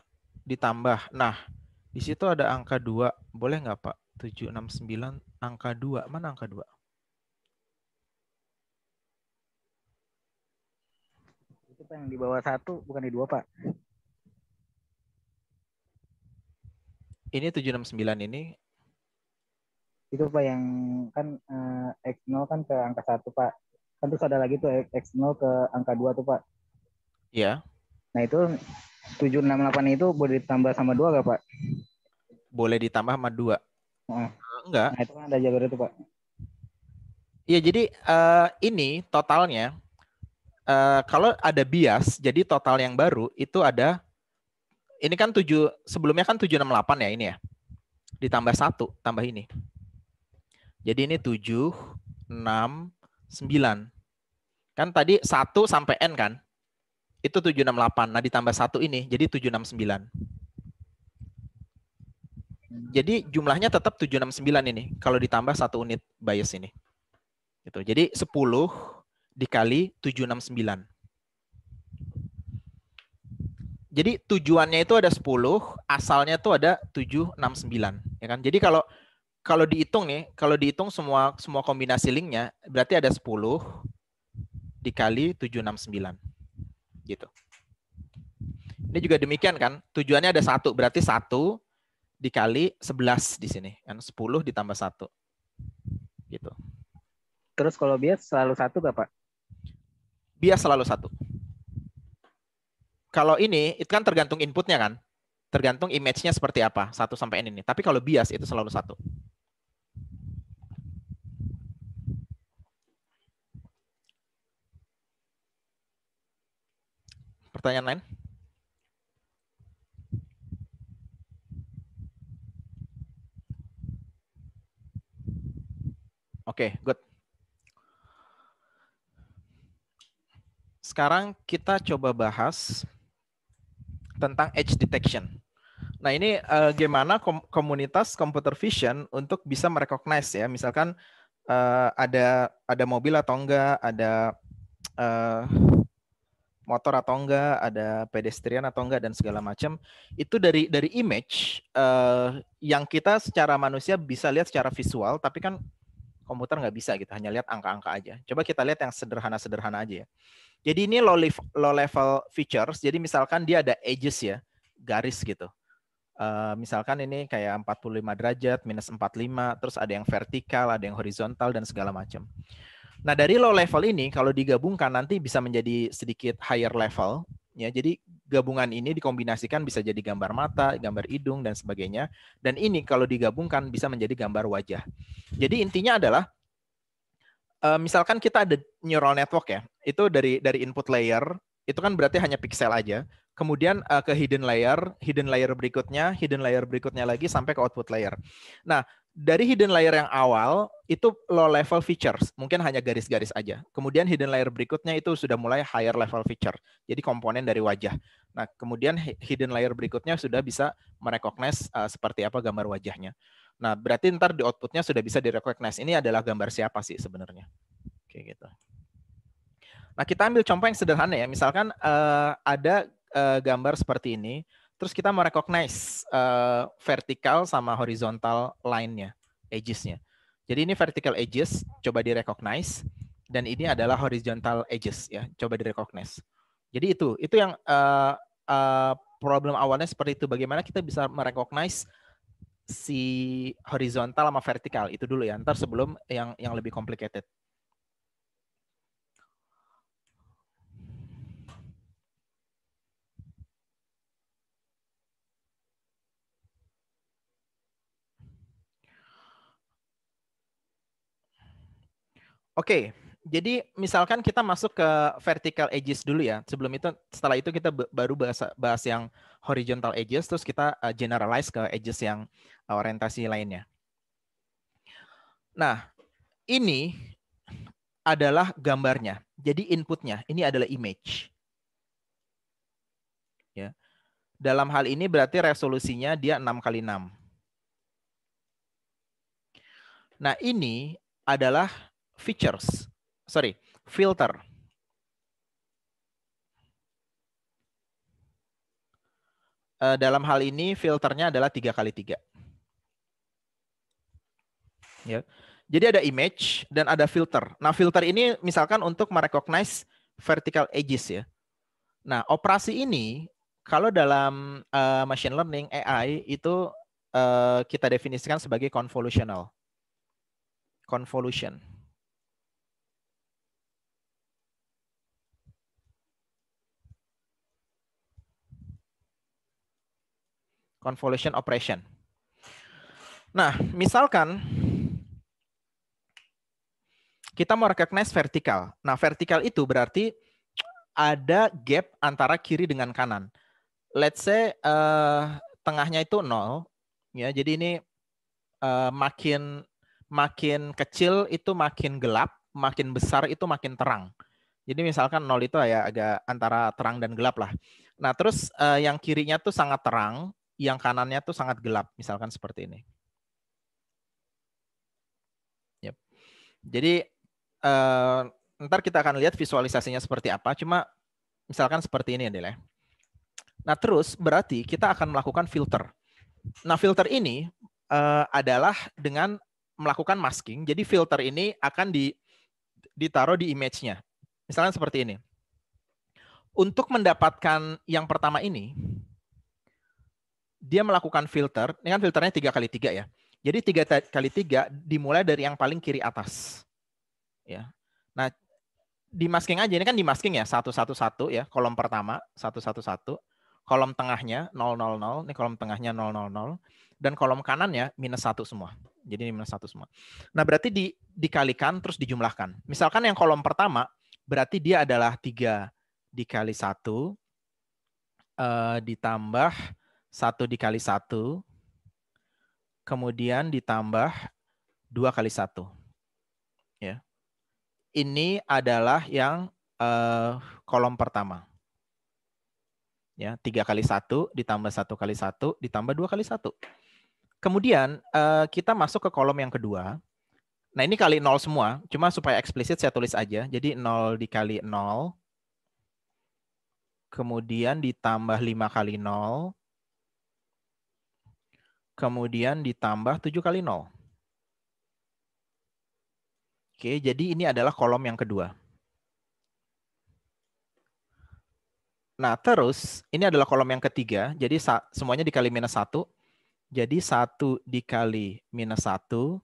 ditambah. Nah, di situ ada angka 2. Boleh nggak, Pak? 769 angka 2. Mana angka 2? Itu Pak, yang di bawah 1, bukan di 2, Pak. Ini 769 ini itu pak yang kan uh, eh, x0 kan ke angka satu pak kan terus ada lagi tuh x0 ke angka dua tuh pak iya nah itu tujuh enam delapan itu boleh ditambah sama dua gak pak boleh ditambah sama dua nah, enggak nah itu kan ada jalur itu pak Iya, jadi uh, ini totalnya uh, kalau ada bias, jadi total yang baru itu ada ini kan tujuh sebelumnya kan tujuh enam delapan ya ini ya. Ditambah satu tambah ini. Jadi ini 7, 6, 9. Kan tadi 1 sampai N kan? Itu 768. Nah ditambah 1 ini jadi 769. Jadi jumlahnya tetap 769 ini. Kalau ditambah 1 unit bias ini. Gitu. Jadi 10 dikali 769. Jadi tujuannya itu ada 10, asalnya itu ada 769, ya kan? Jadi kalau kalau dihitung nih, kalau dihitung semua semua kombinasi linknya berarti ada 10 dikali 769. Gitu. Ini juga demikian kan? Tujuannya ada satu, berarti satu dikali 11 di sini kan 10 ditambah satu. Gitu. Terus kalau bias selalu satu gak Pak? Bias selalu satu. Kalau ini itu kan tergantung inputnya kan? Tergantung image-nya seperti apa, satu sampai n ini. Tapi kalau bias itu selalu satu. pertanyaan lain? Oke, okay, good. Sekarang kita coba bahas tentang edge detection. Nah ini uh, gimana kom komunitas computer vision untuk bisa merecognize ya, misalkan uh, ada ada mobil atau enggak, ada uh, motor atau enggak, ada pedestrian atau enggak dan segala macam. Itu dari dari image uh, yang kita secara manusia bisa lihat secara visual, tapi kan komputer nggak bisa gitu, hanya lihat angka-angka aja. Coba kita lihat yang sederhana-sederhana aja ya. Jadi ini low, low level features. Jadi misalkan dia ada edges ya, garis gitu. Uh, misalkan ini kayak 45 derajat, minus 45, terus ada yang vertikal, ada yang horizontal, dan segala macam. Nah, dari low level ini kalau digabungkan nanti bisa menjadi sedikit higher level ya. Jadi gabungan ini dikombinasikan bisa jadi gambar mata, gambar hidung dan sebagainya. Dan ini kalau digabungkan bisa menjadi gambar wajah. Jadi intinya adalah eh, misalkan kita ada neural network ya. Itu dari dari input layer itu kan berarti hanya pixel aja. Kemudian eh, ke hidden layer, hidden layer berikutnya, hidden layer berikutnya lagi sampai ke output layer. Nah, dari hidden layer yang awal itu low level features, mungkin hanya garis-garis aja. Kemudian hidden layer berikutnya itu sudah mulai higher level feature, jadi komponen dari wajah. Nah, kemudian hidden layer berikutnya sudah bisa merecognize uh, seperti apa gambar wajahnya. Nah, berarti ntar di outputnya sudah bisa direcognize. Ini adalah gambar siapa sih sebenarnya? Oke, gitu. Nah, kita ambil contoh yang sederhana ya. Misalkan uh, ada uh, gambar seperti ini. Terus kita mau recognize uh, vertikal sama horizontal line-nya, edges-nya. Jadi ini vertical edges, coba direcognize. Dan ini adalah horizontal edges, ya, coba direcognize. Jadi itu, itu yang uh, uh, problem awalnya seperti itu. Bagaimana kita bisa merecognize si horizontal sama vertikal itu dulu ya. Ntar sebelum yang yang lebih complicated. Oke, jadi misalkan kita masuk ke vertical edges dulu ya. Sebelum itu, setelah itu kita baru bahas, bahas yang horizontal edges, terus kita eh, generalize ke edges yang eh, orientasi lainnya. Nah, ini adalah gambarnya. Jadi inputnya, ini adalah image. Ya. Dalam hal ini berarti resolusinya dia 6 kali 6. Nah, ini adalah features, sorry, filter. Eh, dalam hal ini filternya adalah tiga kali tiga. Ya. Jadi ada image dan ada filter. Nah filter ini misalkan untuk merecognize vertical edges ya. Nah operasi ini kalau dalam uh, machine learning AI itu uh, kita definisikan sebagai convolutional. Convolution. convolution operation. Nah, misalkan kita mau recognize vertikal. Nah, vertikal itu berarti ada gap antara kiri dengan kanan. Let's say uh, tengahnya itu nol, ya. Jadi ini uh, makin makin kecil itu makin gelap, makin besar itu makin terang. Jadi misalkan nol itu ya agak antara terang dan gelap lah. Nah terus uh, yang kirinya tuh sangat terang, yang kanannya tuh sangat gelap, misalkan seperti ini. Yep. Jadi uh, ntar kita akan lihat visualisasinya seperti apa. Cuma misalkan seperti ini Adele. Nah terus berarti kita akan melakukan filter. Nah filter ini uh, adalah dengan melakukan masking. Jadi filter ini akan di, ditaruh di image-nya. Misalkan seperti ini. Untuk mendapatkan yang pertama ini, dia melakukan filter. Ini kan filternya tiga kali tiga ya. Jadi tiga kali tiga dimulai dari yang paling kiri atas. Ya. Nah, di masking aja ini kan di masking ya satu satu satu ya kolom pertama satu satu satu kolom tengahnya 000 ini kolom tengahnya nol nol dan kolom kanannya minus satu semua jadi ini minus satu semua nah berarti di, dikalikan terus dijumlahkan misalkan yang kolom pertama berarti dia adalah tiga dikali satu eh, ditambah 1 dikali 1, kemudian ditambah 2 kali 1. Ya. Ini adalah yang uh, kolom pertama. Ya, 3 kali 1 ditambah 1 kali 1 ditambah 2 kali 1. Kemudian uh, kita masuk ke kolom yang kedua. Nah ini kali 0 semua, cuma supaya eksplisit saya tulis aja. Jadi 0 dikali 0, kemudian ditambah 5 kali 0, kemudian ditambah 7 kali 0. Oke, jadi ini adalah kolom yang kedua. Nah, terus ini adalah kolom yang ketiga. Jadi semuanya dikali minus 1. Jadi 1 dikali minus 1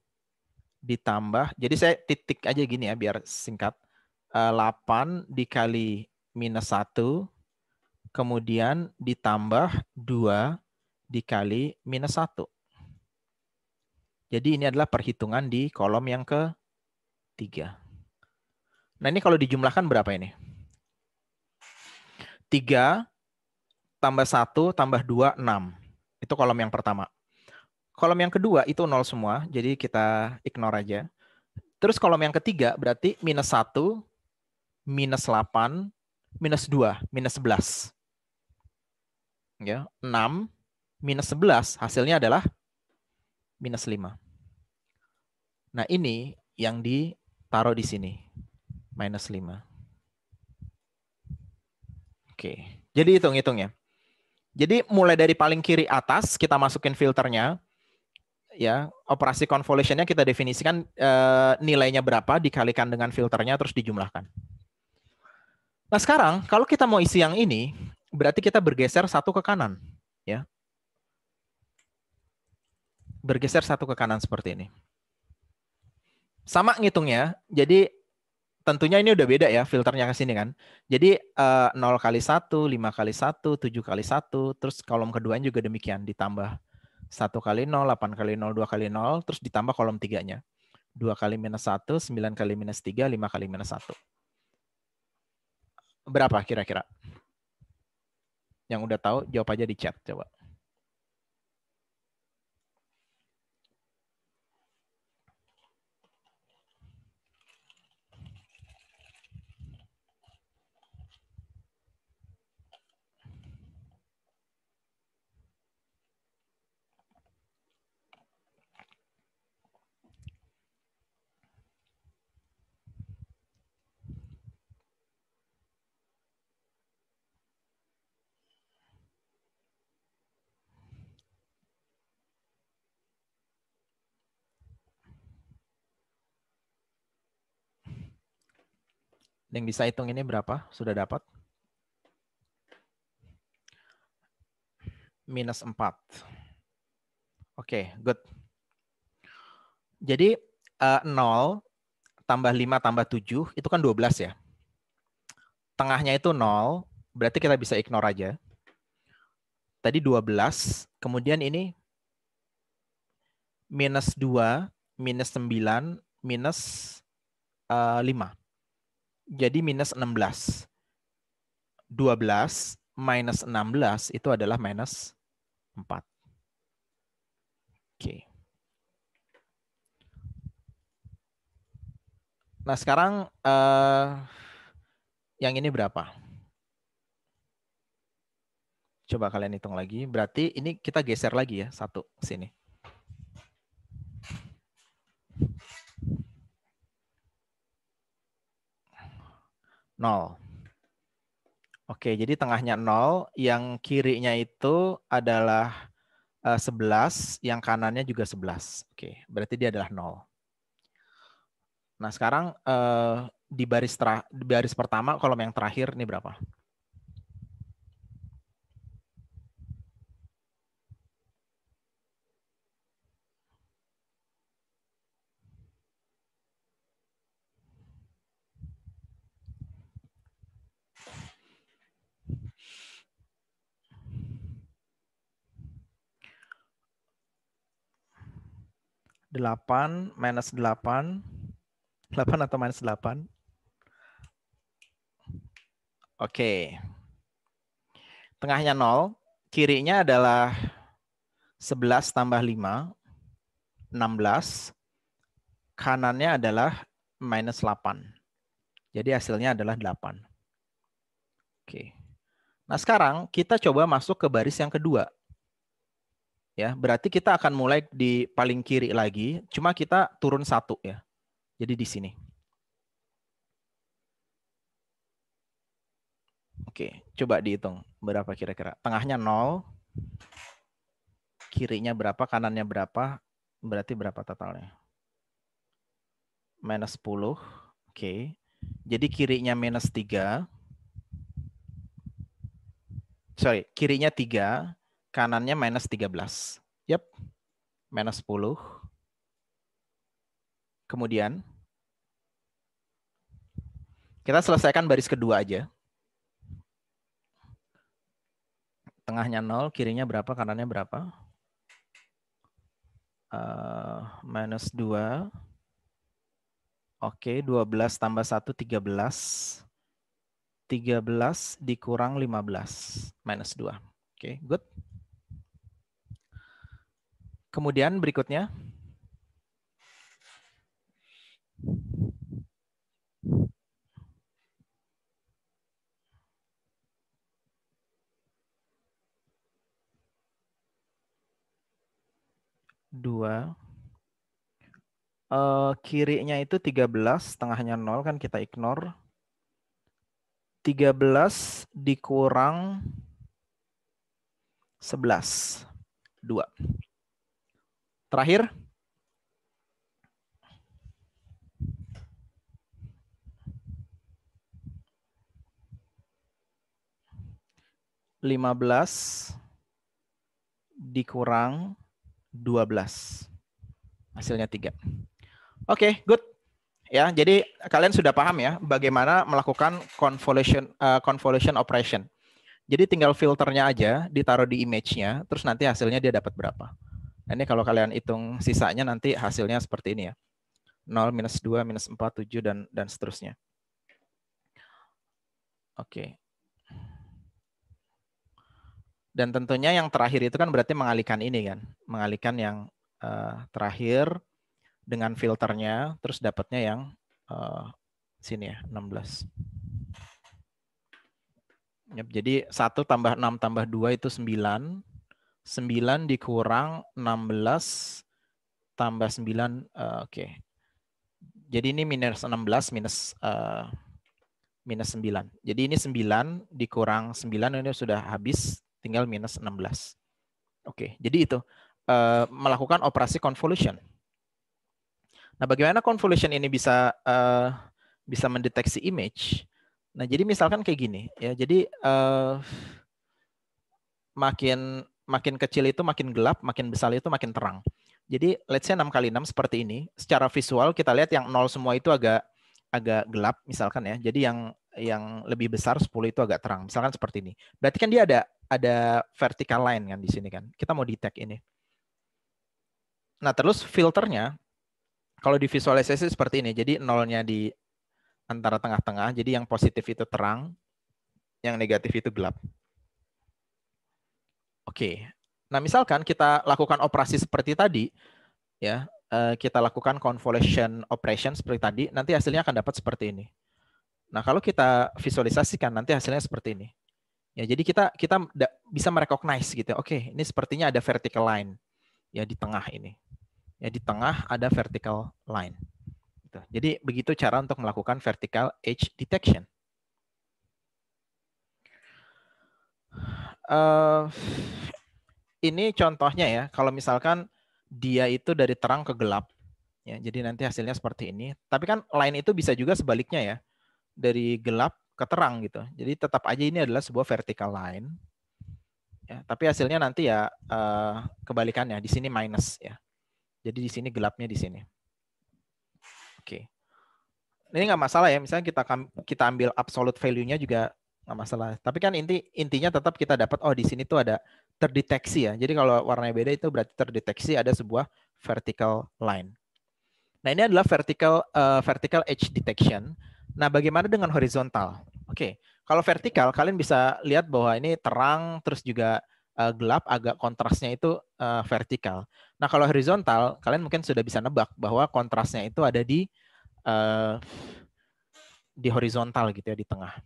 ditambah. Jadi saya titik aja gini ya biar singkat. 8 eh, dikali minus 1 kemudian ditambah 2 dikali minus 1. Jadi ini adalah perhitungan di kolom yang ke 3. Nah ini kalau dijumlahkan berapa ini? 3 tambah 1 tambah 2, 6. Itu kolom yang pertama. Kolom yang kedua itu nol semua, jadi kita ignore aja. Terus kolom yang ketiga berarti minus 1, minus 8, minus 2, minus 11. Ya, 6, minus 11, hasilnya adalah minus 5. Nah ini yang ditaruh di sini, minus 5. Oke, jadi hitung hitungnya. Jadi mulai dari paling kiri atas kita masukin filternya, ya operasi convolutionnya kita definisikan e, nilainya berapa dikalikan dengan filternya terus dijumlahkan. Nah sekarang kalau kita mau isi yang ini, berarti kita bergeser satu ke kanan, ya bergeser satu ke kanan seperti ini. Sama ngitungnya, jadi tentunya ini udah beda ya filternya ke sini kan. Jadi uh, eh, 0 kali 1, 5 kali 1, 7 kali 1, terus kolom kedua juga demikian ditambah 1 kali 0, 8 kali 0, 2 kali 0, terus ditambah kolom tiganya. 2 kali minus 1, 9 kali minus 3, 5 kali minus 1. Berapa kira-kira? Yang udah tahu, jawab aja di chat coba. Yang bisa hitung ini berapa? Sudah dapat? Minus 4. Oke, okay, good. Jadi uh, eh, 0 tambah 5 tambah 7 itu kan 12 ya. Tengahnya itu 0, berarti kita bisa ignore aja. Tadi 12, kemudian ini minus 2, minus 9, minus uh, eh, 5. Jadi minus 16. 12 minus 16 itu adalah minus 4. Oke. Okay. Nah sekarang uh, yang ini berapa? Coba kalian hitung lagi. Berarti ini kita geser lagi ya satu sini. 0. Oke, jadi tengahnya 0, yang kirinya itu adalah 11, eh, yang kanannya juga 11. Oke, berarti dia adalah 0. Nah, sekarang eh, di baris di baris pertama kolom yang terakhir ini berapa? 8 minus 8. 8 atau minus 8? Oke. Okay. Tengahnya 0. Kirinya adalah 11 tambah 5. 16. Kanannya adalah minus 8. Jadi hasilnya adalah 8. Oke. Okay. Nah sekarang kita coba masuk ke baris yang kedua ya berarti kita akan mulai di paling kiri lagi cuma kita turun satu ya jadi di sini oke coba dihitung berapa kira-kira tengahnya nol kirinya berapa kanannya berapa berarti berapa totalnya minus 10 oke jadi kirinya minus 3 sorry kirinya 3 kanannya minus 13. Yep, minus 10. Kemudian, kita selesaikan baris kedua aja. Tengahnya 0, kirinya berapa, kanannya berapa. Uh, minus 2. Oke, 12 tambah 1, 13. 13 dikurang 15, minus 2. Oke, good. Kemudian berikutnya. Dua. Uh, kirinya itu 13, tengahnya 0 kan kita ignore. 13 dikurang 11. 2. Terakhir, lima belas dikurang dua belas hasilnya tiga. Oke, okay, good. Ya, jadi kalian sudah paham ya bagaimana melakukan convolution uh, convolution operation. Jadi tinggal filternya aja ditaruh di image-nya, terus nanti hasilnya dia dapat berapa. Nah, ini kalau kalian hitung sisanya nanti hasilnya seperti ini ya. 0, minus 2, minus 4, 7, dan, dan seterusnya. Oke. Dan tentunya yang terakhir itu kan berarti mengalihkan ini kan. Mengalihkan yang uh, terakhir dengan filternya, terus dapatnya yang uh, sini ya, 16. Yep, jadi 1 tambah 6 tambah 2 itu 9. 9 dikurang 16 tambah 9. Uh, eh, Oke. Okay. Jadi ini minus 16 minus uh, minus 9. Jadi ini 9 dikurang 9 ini sudah habis, tinggal minus 16. Oke, okay. jadi itu uh, melakukan operasi convolution. Nah, bagaimana convolution ini bisa uh, bisa mendeteksi image? Nah, jadi misalkan kayak gini ya. Jadi uh, makin makin kecil itu makin gelap, makin besar itu makin terang. Jadi let's say 6 kali 6 seperti ini, secara visual kita lihat yang nol semua itu agak agak gelap misalkan ya. Jadi yang yang lebih besar 10 itu agak terang. Misalkan seperti ini. Berarti kan dia ada ada vertical line kan di sini kan. Kita mau detect ini. Nah, terus filternya kalau di visualisasi seperti ini. Jadi nolnya di antara tengah-tengah. Jadi yang positif itu terang, yang negatif itu gelap. Oke. Nah, misalkan kita lakukan operasi seperti tadi, ya, eh, kita lakukan convolution operation seperti tadi, nanti hasilnya akan dapat seperti ini. Nah, kalau kita visualisasikan nanti hasilnya seperti ini. Ya, jadi kita kita bisa merecognize gitu. Ya. Oke, ini sepertinya ada vertical line ya di tengah ini. Ya, di tengah ada vertical line. Gitu. Jadi begitu cara untuk melakukan vertical edge detection. uh, ini contohnya ya, kalau misalkan dia itu dari terang ke gelap, ya, jadi nanti hasilnya seperti ini. Tapi kan lain itu bisa juga sebaliknya ya, dari gelap ke terang gitu. Jadi tetap aja ini adalah sebuah vertikal line. Ya, tapi hasilnya nanti ya uh, kebalikannya, di sini minus ya. Jadi di sini gelapnya di sini. Oke. Okay. Ini nggak masalah ya, misalnya kita kita ambil absolute value-nya juga nggak masalah. Tapi kan inti intinya tetap kita dapat oh di sini tuh ada terdeteksi ya. Jadi kalau warnanya beda itu berarti terdeteksi ada sebuah vertical line. Nah ini adalah vertical uh, vertical edge detection. Nah bagaimana dengan horizontal? Oke, okay. kalau vertikal kalian bisa lihat bahwa ini terang terus juga uh, gelap agak kontrasnya itu uh, vertikal. Nah kalau horizontal kalian mungkin sudah bisa nebak bahwa kontrasnya itu ada di uh, di horizontal gitu ya di tengah.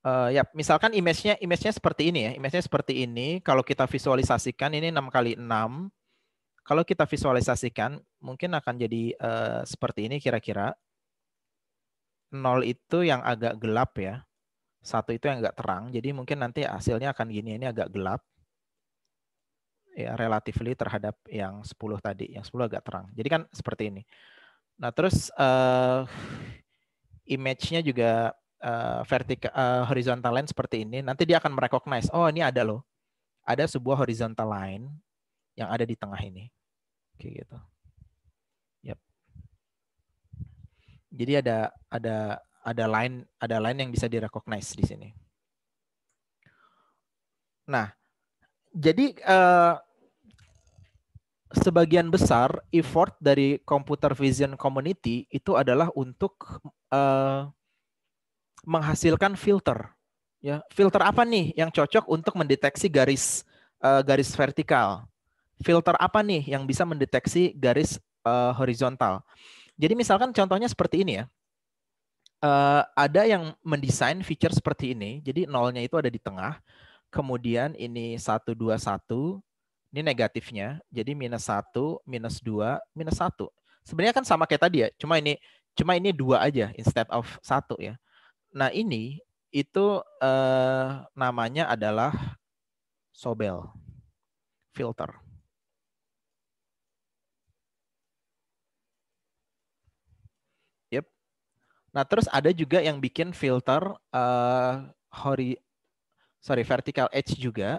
Uh, ya, misalkan image-nya image-nya seperti ini ya. Image-nya seperti ini kalau kita visualisasikan ini 6 kali 6. Kalau kita visualisasikan mungkin akan jadi uh, seperti ini kira-kira. 0 itu yang agak gelap ya. Satu itu yang agak terang. Jadi mungkin nanti hasilnya akan gini, ini agak gelap. Ya, relatively terhadap yang 10 tadi. Yang 10 agak terang. Jadi kan seperti ini. Nah, terus uh, image-nya juga uh, vertikal uh, horizontal line seperti ini, nanti dia akan merecognize, oh ini ada loh. Ada sebuah horizontal line yang ada di tengah ini. Kayak gitu. Yep. Jadi ada ada ada line ada line yang bisa direcognize di sini. Nah, jadi uh, sebagian besar effort dari computer vision community itu adalah untuk uh, menghasilkan filter. Ya, filter apa nih yang cocok untuk mendeteksi garis uh, garis vertikal? Filter apa nih yang bisa mendeteksi garis uh, horizontal? Jadi misalkan contohnya seperti ini ya. Uh, ada yang mendesain feature seperti ini. Jadi nolnya itu ada di tengah. Kemudian ini 121, ini negatifnya. Jadi minus 1, minus 2, minus 1. Sebenarnya kan sama kayak tadi ya. Cuma ini cuma ini dua aja instead of satu ya. Nah ini itu eh, namanya adalah Sobel filter. Yep. Nah terus ada juga yang bikin filter eh, hori, sorry vertical edge juga,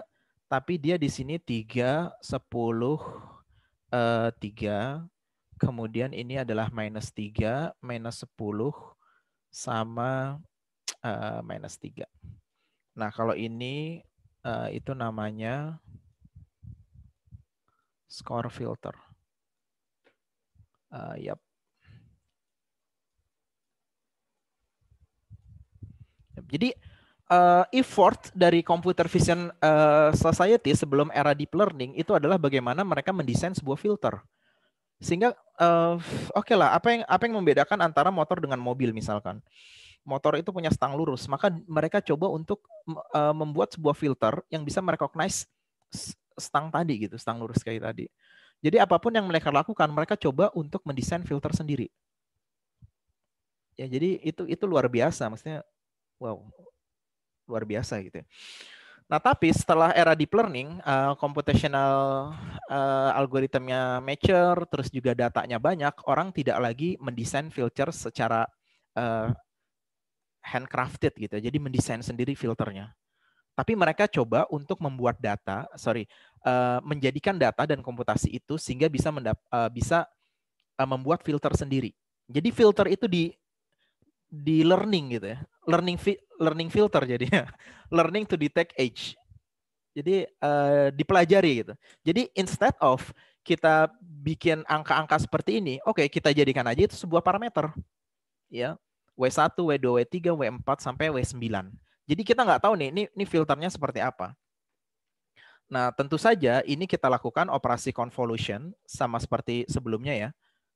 tapi dia di sini tiga sepuluh eh, tiga kemudian ini adalah minus tiga minus sepuluh sama Eh, minus 3. Nah, kalau ini uh, itu namanya score filter. Uh, eh, yep. Jadi uh, effort dari computer vision uh, society sebelum era deep learning itu adalah bagaimana mereka mendesain sebuah filter. Sehingga uh, oke okay lah, apa yang apa yang membedakan antara motor dengan mobil misalkan motor itu punya stang lurus, maka mereka coba untuk uh, membuat sebuah filter yang bisa merecognize stang tadi gitu, stang lurus kayak tadi. Jadi apapun yang mereka lakukan, mereka coba untuk mendesain filter sendiri. Ya, jadi itu itu luar biasa, maksudnya wow. Luar biasa gitu. Ya. Nah, tapi setelah era deep learning, uh, computational uh, algoritmnya mature, terus juga datanya banyak, orang tidak lagi mendesain filter secara uh, handcrafted gitu, ya, jadi mendesain sendiri filternya. Tapi mereka coba untuk membuat data, sorry, uh, menjadikan data dan komputasi itu sehingga bisa mendap uh, bisa uh, membuat filter sendiri. Jadi filter itu di di learning gitu ya, learning fi learning filter jadinya, [laughs] learning to detect age. Jadi uh, dipelajari gitu. Jadi instead of kita bikin angka-angka seperti ini, oke okay, kita jadikan aja itu sebuah parameter, ya W1, W2, W3, W4 sampai W9. Jadi kita nggak tahu nih ini ini filternya seperti apa. Nah, tentu saja ini kita lakukan operasi convolution sama seperti sebelumnya ya.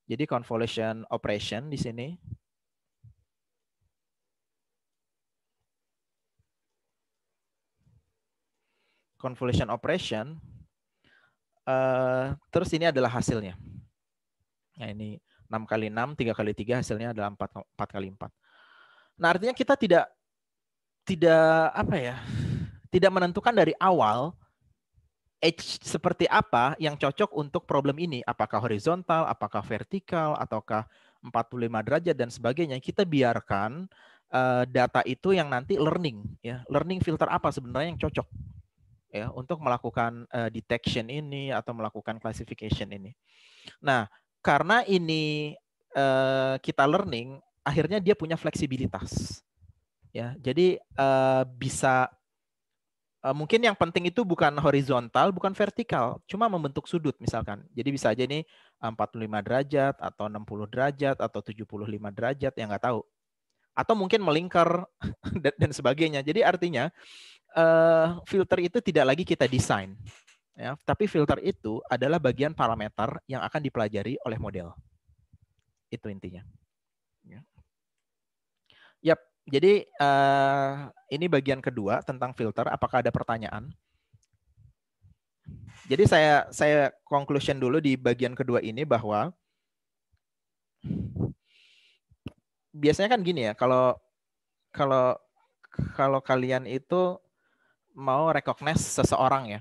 Jadi convolution operation di sini. Convolution operation. Uh, terus ini adalah hasilnya. Nah, ini 6 kali 6, 3 kali 3 hasilnya adalah 4, 4 kali 4. Nah, artinya kita tidak tidak apa ya? Tidak menentukan dari awal edge seperti apa yang cocok untuk problem ini, apakah horizontal, apakah vertikal, ataukah 45 derajat dan sebagainya. Kita biarkan uh, data itu yang nanti learning ya, learning filter apa sebenarnya yang cocok ya untuk melakukan uh, detection ini atau melakukan classification ini. Nah, karena ini uh, kita learning, akhirnya dia punya fleksibilitas. Ya, jadi uh, bisa uh, mungkin yang penting itu bukan horizontal, bukan vertikal, cuma membentuk sudut misalkan. Jadi bisa aja ini 45 derajat atau 60 derajat atau 75 derajat yang nggak tahu. Atau mungkin melingkar [laughs] dan, sebagainya. Jadi artinya filter itu tidak lagi kita desain, Ya, tapi filter itu adalah bagian parameter yang akan dipelajari oleh model. Itu intinya. Ya. Yap, jadi uh, ini bagian kedua tentang filter. Apakah ada pertanyaan? Jadi saya saya conclusion dulu di bagian kedua ini bahwa biasanya kan gini ya kalau kalau kalau kalian itu mau recognize seseorang ya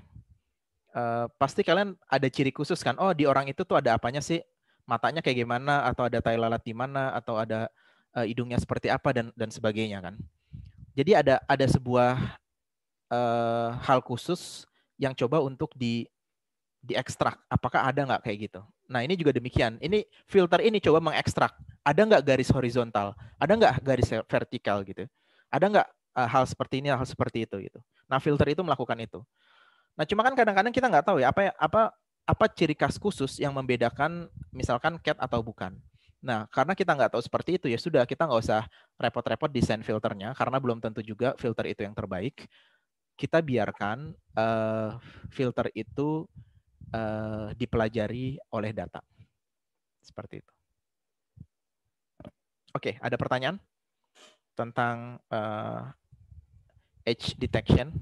uh, pasti kalian ada ciri khusus kan. Oh, di orang itu tuh ada apanya sih? Matanya kayak gimana atau ada tai lalat di mana atau ada uh, hidungnya seperti apa dan dan sebagainya kan. Jadi ada ada sebuah uh, hal khusus yang coba untuk di diekstrak. Apakah ada nggak kayak gitu? Nah ini juga demikian. Ini filter ini coba mengekstrak. Ada nggak garis horizontal? Ada nggak garis vertikal gitu? Ada nggak uh, hal seperti ini, hal seperti itu gitu? Nah filter itu melakukan itu. Nah, cuma kan kadang-kadang kita nggak tahu ya apa ya, apa apa ciri khas khusus yang membedakan misalkan cat atau bukan. Nah, karena kita nggak tahu seperti itu ya sudah kita nggak usah repot-repot desain filternya karena belum tentu juga filter itu yang terbaik. Kita biarkan uh, filter itu uh, dipelajari oleh data. Seperti itu. Oke, ada pertanyaan tentang uh, edge detection?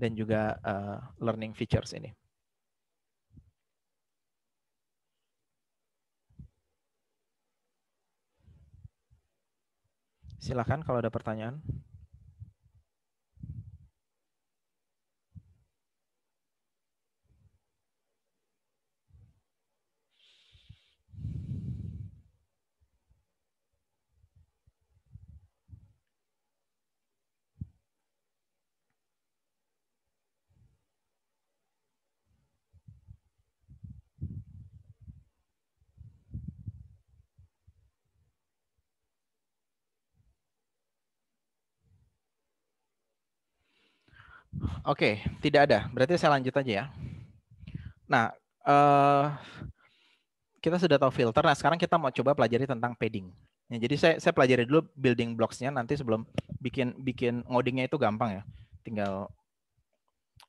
dan juga uh, learning features ini. Silakan kalau ada pertanyaan. Oke, okay, tidak ada. Berarti saya lanjut aja ya. Nah, uh, kita sudah tahu filter. Nah, sekarang kita mau coba pelajari tentang padding. Ya, jadi saya saya pelajari dulu building blocks-nya nanti sebelum bikin bikin ngodingnya itu gampang ya. Tinggal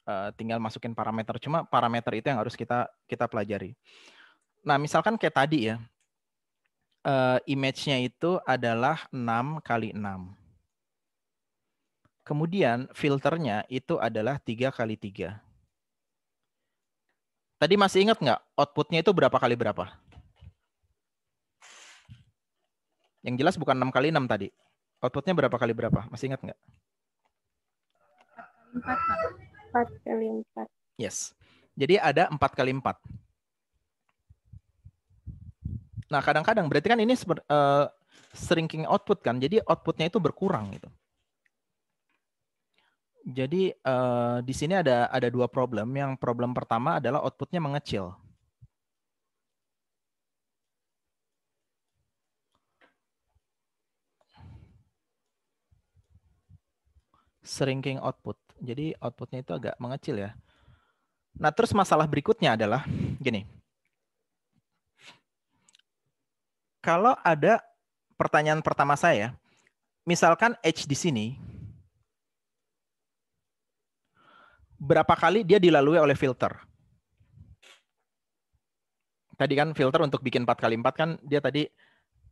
uh, tinggal masukin parameter. Cuma parameter itu yang harus kita kita pelajari. Nah, misalkan kayak tadi ya. Uh, image-nya itu adalah 6 kali 6. Kemudian filternya itu adalah 3 kali 3. Tadi masih ingat nggak outputnya itu berapa kali berapa? Yang jelas bukan 6 kali 6 tadi. Outputnya berapa kali berapa? Masih ingat nggak? 4 kali 4. 4 kali 4. Yes. Jadi ada 4 kali 4. Nah kadang-kadang berarti kan ini uh, shrinking output kan. Jadi outputnya itu berkurang gitu. Jadi uh, di sini ada ada dua problem. Yang problem pertama adalah outputnya mengecil. Shrinking output. Jadi outputnya itu agak mengecil ya. Nah terus masalah berikutnya adalah gini. Kalau ada pertanyaan pertama saya, misalkan H di sini berapa kali dia dilalui oleh filter? Tadi kan filter untuk bikin 4 kali 4 kan dia tadi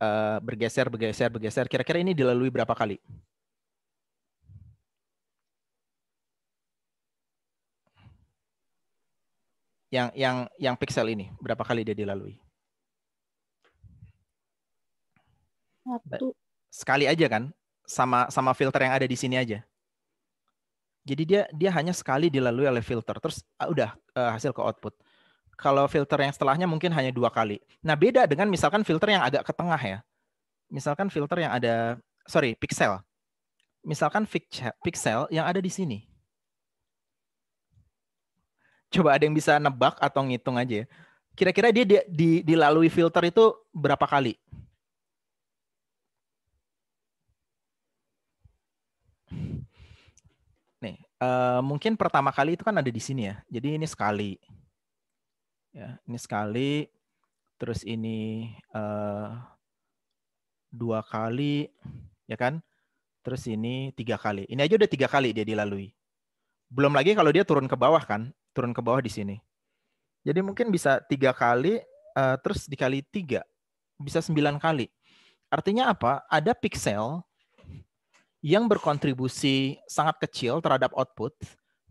eh, bergeser, bergeser, bergeser. Kira-kira ini dilalui berapa kali? Yang yang yang pixel ini berapa kali dia dilalui? Satu. Sekali aja kan? Sama sama filter yang ada di sini aja. Jadi dia dia hanya sekali dilalui oleh filter, terus uh, udah uh, hasil ke output. Kalau filter yang setelahnya mungkin hanya dua kali. Nah beda dengan misalkan filter yang agak ke tengah ya. Misalkan filter yang ada, sorry, pixel. Misalkan pixel yang ada di sini. Coba ada yang bisa nebak atau ngitung aja ya. Kira-kira dia, dia di, dilalui filter itu berapa kali? Eh, mungkin pertama kali itu kan ada di sini ya. Jadi ini sekali. Ya, ini sekali terus ini uh, dua kali ya kan? Terus ini tiga kali. Ini aja udah tiga kali dia dilalui. Belum lagi kalau dia turun ke bawah kan, turun ke bawah di sini. Jadi mungkin bisa tiga kali, uh, terus dikali tiga, bisa sembilan kali. Artinya apa? Ada pixel yang berkontribusi sangat kecil terhadap output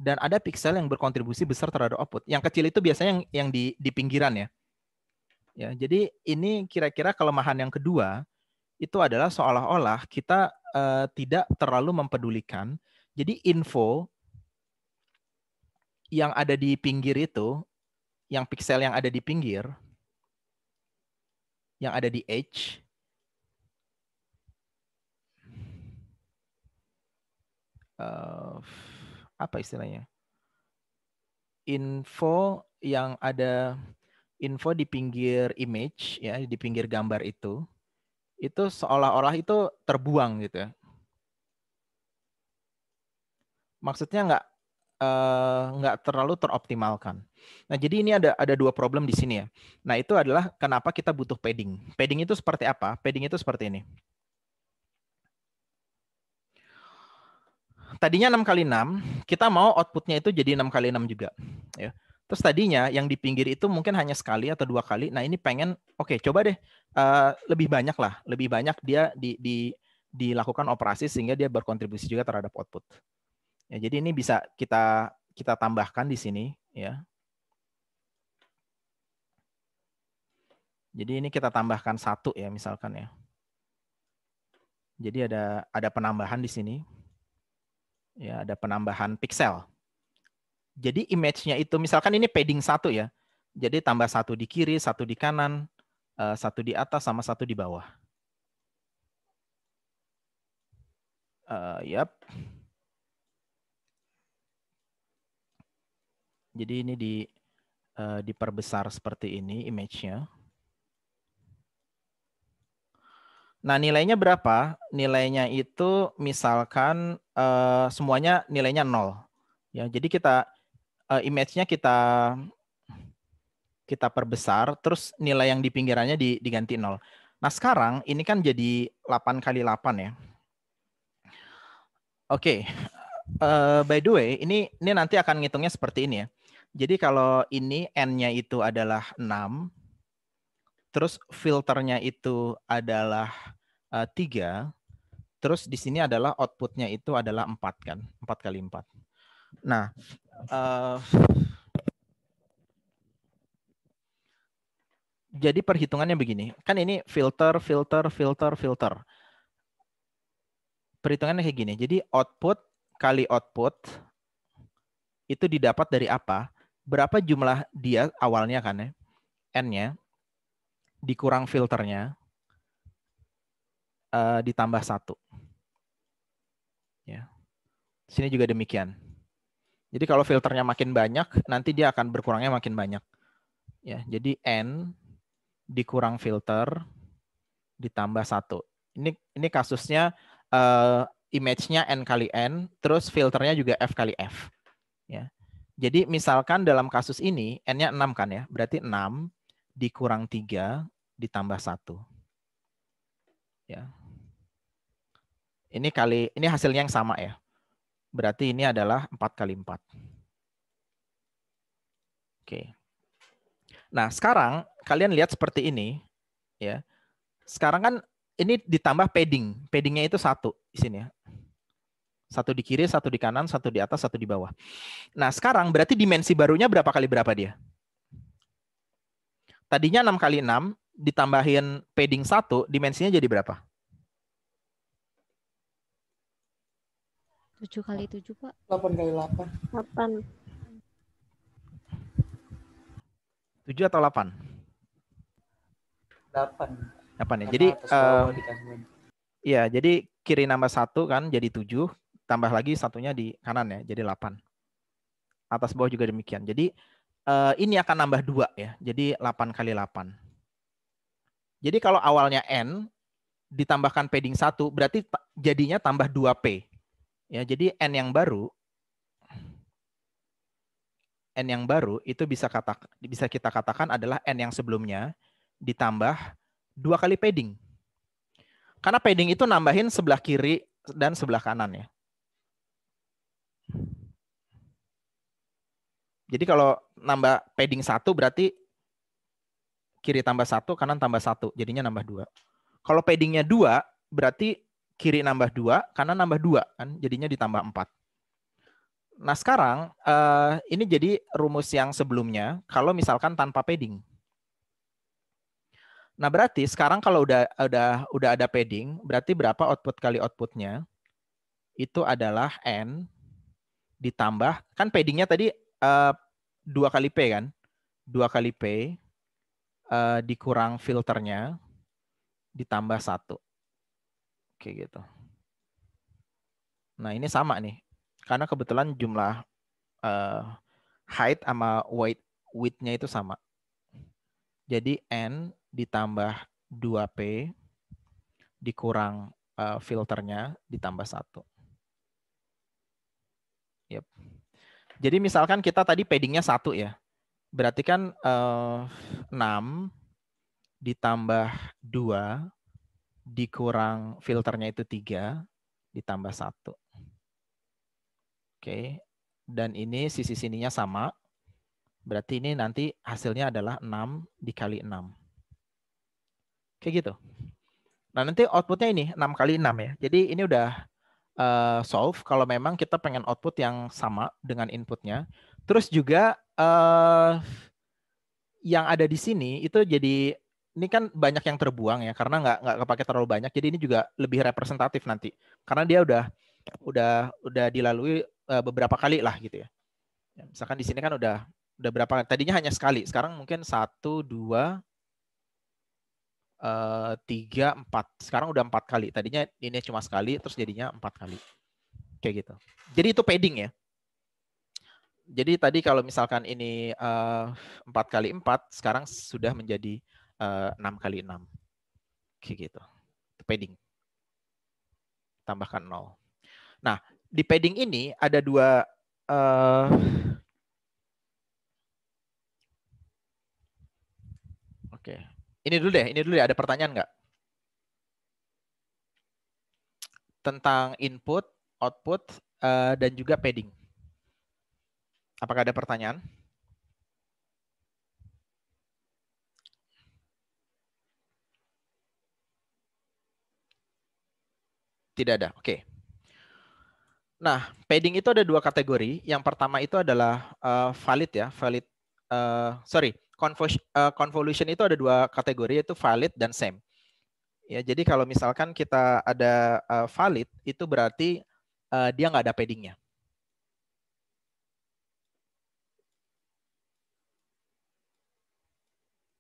dan ada pixel yang berkontribusi besar terhadap output. Yang kecil itu biasanya yang yang di di pinggiran ya. Ya, jadi ini kira-kira kelemahan yang kedua itu adalah seolah-olah kita uh, tidak terlalu mempedulikan. Jadi info yang ada di pinggir itu, yang pixel yang ada di pinggir, yang ada di edge uh, apa istilahnya? Info yang ada info di pinggir image ya, di pinggir gambar itu itu seolah-olah itu terbuang gitu ya. Maksudnya nggak eh, nggak uh, terlalu teroptimalkan. Nah, jadi ini ada ada dua problem di sini ya. Nah, itu adalah kenapa kita butuh padding. Padding itu seperti apa? Padding itu seperti ini. tadinya 6 kali 6, kita mau outputnya itu jadi 6 kali 6 juga. Ya. Terus tadinya yang di pinggir itu mungkin hanya sekali atau dua kali. Nah ini pengen, oke okay, coba deh uh, lebih banyak lah, lebih banyak dia di, di, dilakukan operasi sehingga dia berkontribusi juga terhadap output. Ya, jadi ini bisa kita kita tambahkan di sini ya. Jadi ini kita tambahkan satu ya misalkan ya. Jadi ada ada penambahan di sini ya ada penambahan pixel. Jadi image-nya itu misalkan ini padding satu ya. Jadi tambah satu di kiri, satu di kanan, eh, satu di atas sama satu di bawah. Uh, eh, yep. Jadi ini di uh, diperbesar seperti ini image-nya. Nah, nilainya berapa? Nilainya itu misalkan uh, semuanya nilainya nol. Ya, jadi kita uh, image-nya kita kita perbesar, terus nilai yang di pinggirannya diganti nol. Nah, sekarang ini kan jadi 8 kali 8 ya. Oke, okay. uh, eh, by the way, ini ini nanti akan ngitungnya seperti ini ya. Jadi kalau ini n-nya itu adalah 6, terus filternya itu adalah eh, tiga, terus di sini adalah outputnya itu adalah empat kan, empat kali empat. Nah, uh, jadi perhitungannya begini, kan ini filter, filter, filter, filter. Perhitungannya kayak gini. Jadi output kali output itu didapat dari apa? Berapa jumlah dia awalnya kan ya? N-nya dikurang filternya uh, ditambah satu. Ya. Sini juga demikian. Jadi kalau filternya makin banyak, nanti dia akan berkurangnya makin banyak. Ya, jadi n dikurang filter ditambah satu. Ini ini kasusnya uh, image-nya n kali n, terus filternya juga f kali f. Ya. Jadi misalkan dalam kasus ini n-nya 6 kan ya, berarti 6 dikurang 3 ditambah 1. Ya. Ini kali ini hasilnya yang sama ya. Berarti ini adalah 4 kali 4. Oke. Nah, sekarang kalian lihat seperti ini ya. Sekarang kan ini ditambah padding. Paddingnya itu satu di sini ya. Satu di kiri, satu di kanan, satu di atas, satu di bawah. Nah, sekarang berarti dimensi barunya berapa kali berapa dia? Tadinya 6 kali 6 ditambahin padding 1, dimensinya jadi berapa? 7 kali 7, Pak. 8 kali 8. 8. 7 atau 8? 8. 8 ya. Jadi uh, Iya, jadi kiri nambah 1 kan jadi 7, tambah lagi satunya di kanan ya, jadi 8. Atas bawah juga demikian. Jadi Eh, ini akan nambah dua ya. Jadi 8 kali 8. Jadi kalau awalnya N ditambahkan padding 1 berarti jadinya tambah 2P. Ya, jadi N yang baru N yang baru itu bisa kata bisa kita katakan adalah N yang sebelumnya ditambah dua kali padding. Karena padding itu nambahin sebelah kiri dan sebelah kanan ya. Jadi kalau nambah padding satu berarti kiri tambah satu, kanan tambah satu, jadinya nambah dua. Kalau paddingnya dua, berarti kiri nambah dua, kanan nambah dua, kan jadinya ditambah empat. Nah sekarang eh, ini jadi rumus yang sebelumnya kalau misalkan tanpa padding. Nah berarti sekarang kalau udah udah udah ada padding, berarti berapa output kali outputnya? Itu adalah n ditambah kan paddingnya tadi uh, dua kali P kan? Dua kali P uh, dikurang filternya ditambah satu. Oke gitu. Nah ini sama nih. Karena kebetulan jumlah uh, height sama weight width-nya itu sama. Jadi N ditambah 2P dikurang uh, filternya ditambah satu. Yep. Jadi misalkan kita tadi paddingnya satu ya. Berarti kan uh, eh, 6 ditambah 2 dikurang filternya itu 3 ditambah 1. Oke. Okay. Dan ini sisi sininya sama. Berarti ini nanti hasilnya adalah 6 dikali 6. Kayak gitu. Nah nanti outputnya ini 6 kali 6 ya. Jadi ini udah uh, solve kalau memang kita pengen output yang sama dengan inputnya. Terus juga uh, yang ada di sini itu jadi ini kan banyak yang terbuang ya karena nggak nggak kepake terlalu banyak. Jadi ini juga lebih representatif nanti karena dia udah udah udah dilalui uh, beberapa kali lah gitu ya. ya. Misalkan di sini kan udah udah berapa tadinya hanya sekali sekarang mungkin satu dua Eh, tiga empat sekarang udah empat kali tadinya ini cuma sekali terus jadinya empat kali kayak gitu jadi itu padding ya jadi tadi kalau misalkan ini eh, empat kali empat sekarang sudah menjadi eh, enam kali enam kayak gitu itu padding tambahkan nol nah di padding ini ada dua oke okay ini dulu deh, ini dulu deh. Ya, ada pertanyaan nggak? Tentang input, output, uh, dan juga padding. Apakah ada pertanyaan? Tidak ada. Oke. Okay. Nah, padding itu ada dua kategori. Yang pertama itu adalah uh, valid ya, valid. Uh, sorry, Eh, convolution itu ada dua kategori yaitu valid dan same. Ya, jadi kalau misalkan kita ada eh, valid itu berarti eh, dia nggak ada paddingnya.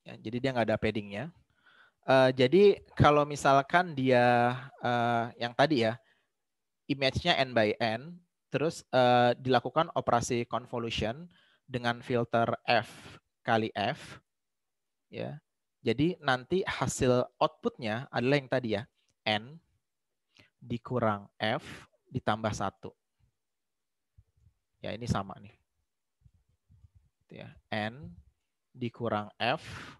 Ya, jadi dia nggak ada paddingnya. jadi kalau misalkan dia yang tadi ya, image-nya n by n, terus dilakukan operasi convolution dengan filter f kali F. Ya. Jadi nanti hasil outputnya adalah yang tadi ya, N dikurang F ditambah 1. Ya, ini sama nih. Gitu ya, N dikurang F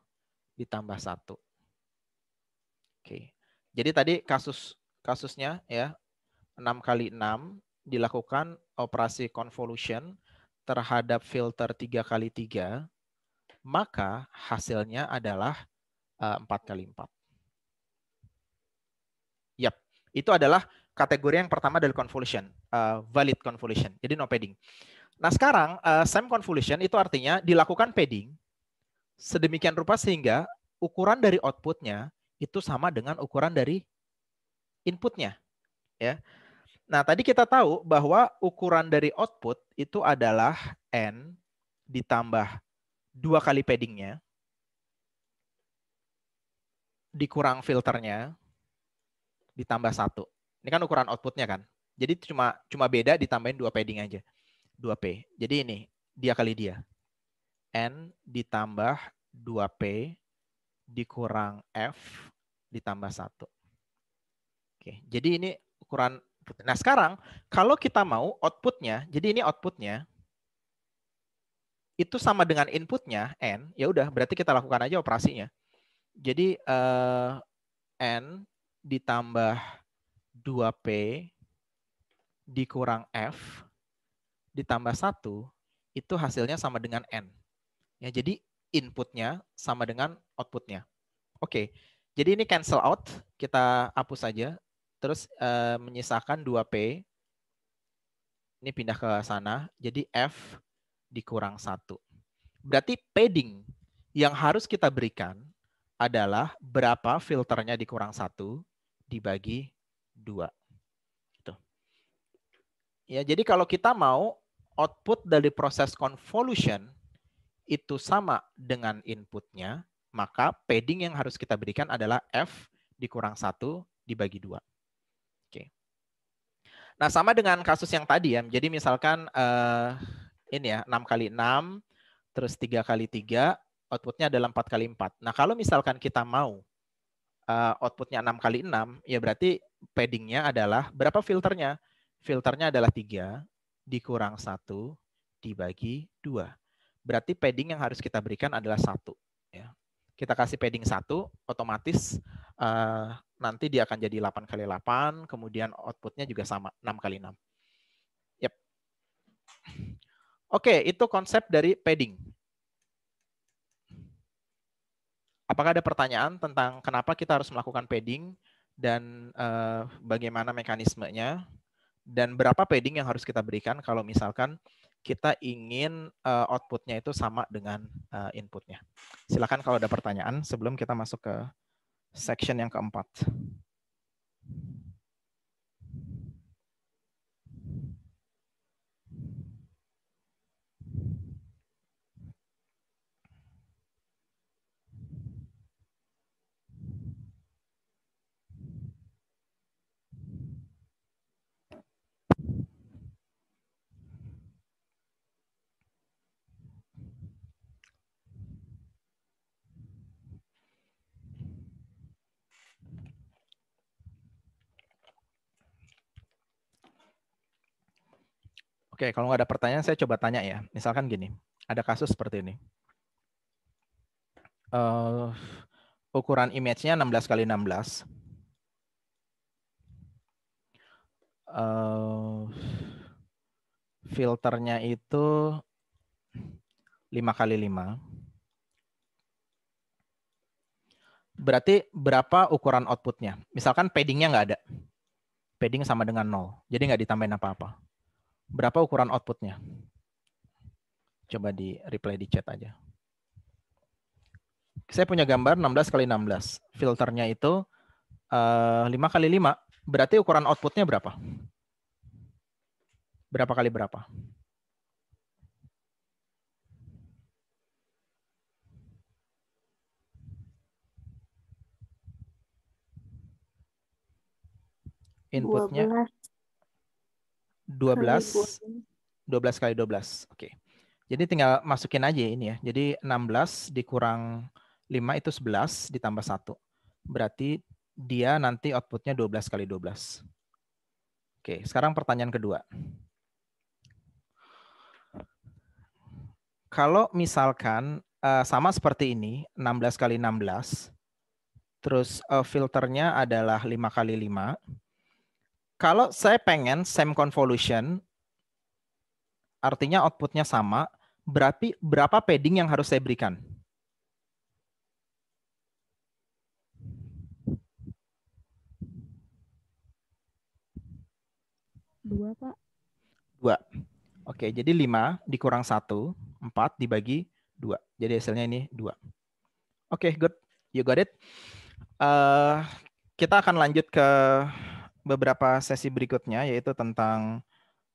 ditambah 1. Oke. Jadi tadi kasus kasusnya ya 6 kali 6 dilakukan operasi convolution terhadap filter 3 kali 3 maka hasilnya adalah eh, empat kali empat. Yap, itu adalah kategori yang pertama dari convolution, uh, valid convolution. Jadi no padding. Nah sekarang uh, same convolution itu artinya dilakukan padding sedemikian rupa sehingga ukuran dari outputnya itu sama dengan ukuran dari inputnya. Ya. Nah tadi kita tahu bahwa ukuran dari output itu adalah n ditambah dua kali paddingnya, dikurang filternya, ditambah satu. Ini kan ukuran outputnya kan. Jadi cuma cuma beda ditambahin dua padding aja. 2P. Jadi ini dia kali dia. N ditambah 2P dikurang F ditambah 1. Oke, jadi ini ukuran. Nah sekarang kalau kita mau outputnya, jadi ini outputnya, itu sama dengan inputnya n, ya udah berarti kita lakukan aja operasinya. Jadi uh, n ditambah 2p dikurang f ditambah 1 itu hasilnya sama dengan n. Ya, jadi inputnya sama dengan outputnya. Oke, jadi ini cancel out, kita hapus saja. Terus uh, menyisakan 2p. Ini pindah ke sana. Jadi f dikurang satu. Berarti padding yang harus kita berikan adalah berapa filternya dikurang satu dibagi dua. Gitu. Ya, jadi kalau kita mau output dari proses convolution itu sama dengan inputnya, maka padding yang harus kita berikan adalah F dikurang satu dibagi dua. Oke. Nah, sama dengan kasus yang tadi ya. Jadi misalkan eh, ini ya 6 kali 6 terus 3 kali 3 outputnya adalah 4 kali 4. Nah kalau misalkan kita mau uh, outputnya 6 kali 6 ya berarti paddingnya adalah berapa filternya? Filternya adalah 3 dikurang 1 dibagi 2. Berarti padding yang harus kita berikan adalah 1. Ya. Kita kasih padding 1, otomatis uh, nanti dia akan jadi 8 kali 8 kemudian outputnya juga sama, 6 kali 6 Oke, itu konsep dari padding. Apakah ada pertanyaan tentang kenapa kita harus melakukan padding dan uh, bagaimana mekanismenya dan berapa padding yang harus kita berikan kalau misalkan kita ingin uh, outputnya itu sama dengan uh, inputnya. Silakan kalau ada pertanyaan sebelum kita masuk ke section yang keempat. Oke, kalau nggak ada pertanyaan, saya coba tanya ya. Misalkan gini, ada kasus seperti ini. Uh, ukuran image-nya 16 kali 16. Uh, eh, filternya itu 5 kali 5. Berarti berapa ukuran outputnya? Misalkan padding-nya nggak ada. Padding sama dengan 0. Jadi nggak ditambahin apa-apa berapa ukuran outputnya? Coba di reply di chat aja. Saya punya gambar 16 kali 16. Filternya itu uh, eh, 5 kali 5. Berarti ukuran outputnya berapa? Berapa kali berapa? Inputnya 12 12 12 kali 12. Oke. Okay. Jadi tinggal masukin aja ini ya. Jadi 16 dikurang 5 itu 11 ditambah 1. Berarti dia nanti outputnya 12 kali 12. Oke, okay. sekarang pertanyaan kedua. Kalau misalkan uh, sama seperti ini, 16 kali 16, terus uh, filternya adalah 5 kali 5, kalau saya pengen same convolution, artinya outputnya sama, berarti berapa padding yang harus saya berikan? Dua, Pak. Dua. Oke, jadi lima dikurang satu, empat dibagi dua, Jadi hasilnya ini dua. Oke, good. You got it. Uh, kita akan lanjut ke beberapa sesi berikutnya yaitu tentang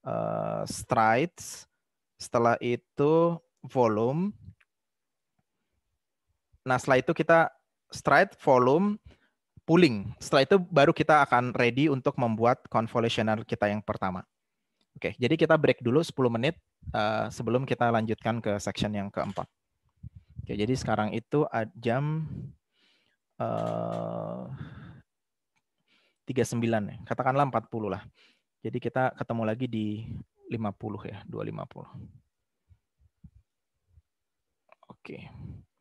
uh, strides, setelah itu volume. Nah, setelah itu kita stride, volume, pooling. Setelah itu baru kita akan ready untuk membuat convolutional kita yang pertama. Oke, jadi kita break dulu 10 menit uh, sebelum kita lanjutkan ke section yang keempat. Oke, jadi sekarang itu jam uh, 39 ya. Katakanlah 40 lah. Jadi kita ketemu lagi di 50 ya, 250. Oke. Okay.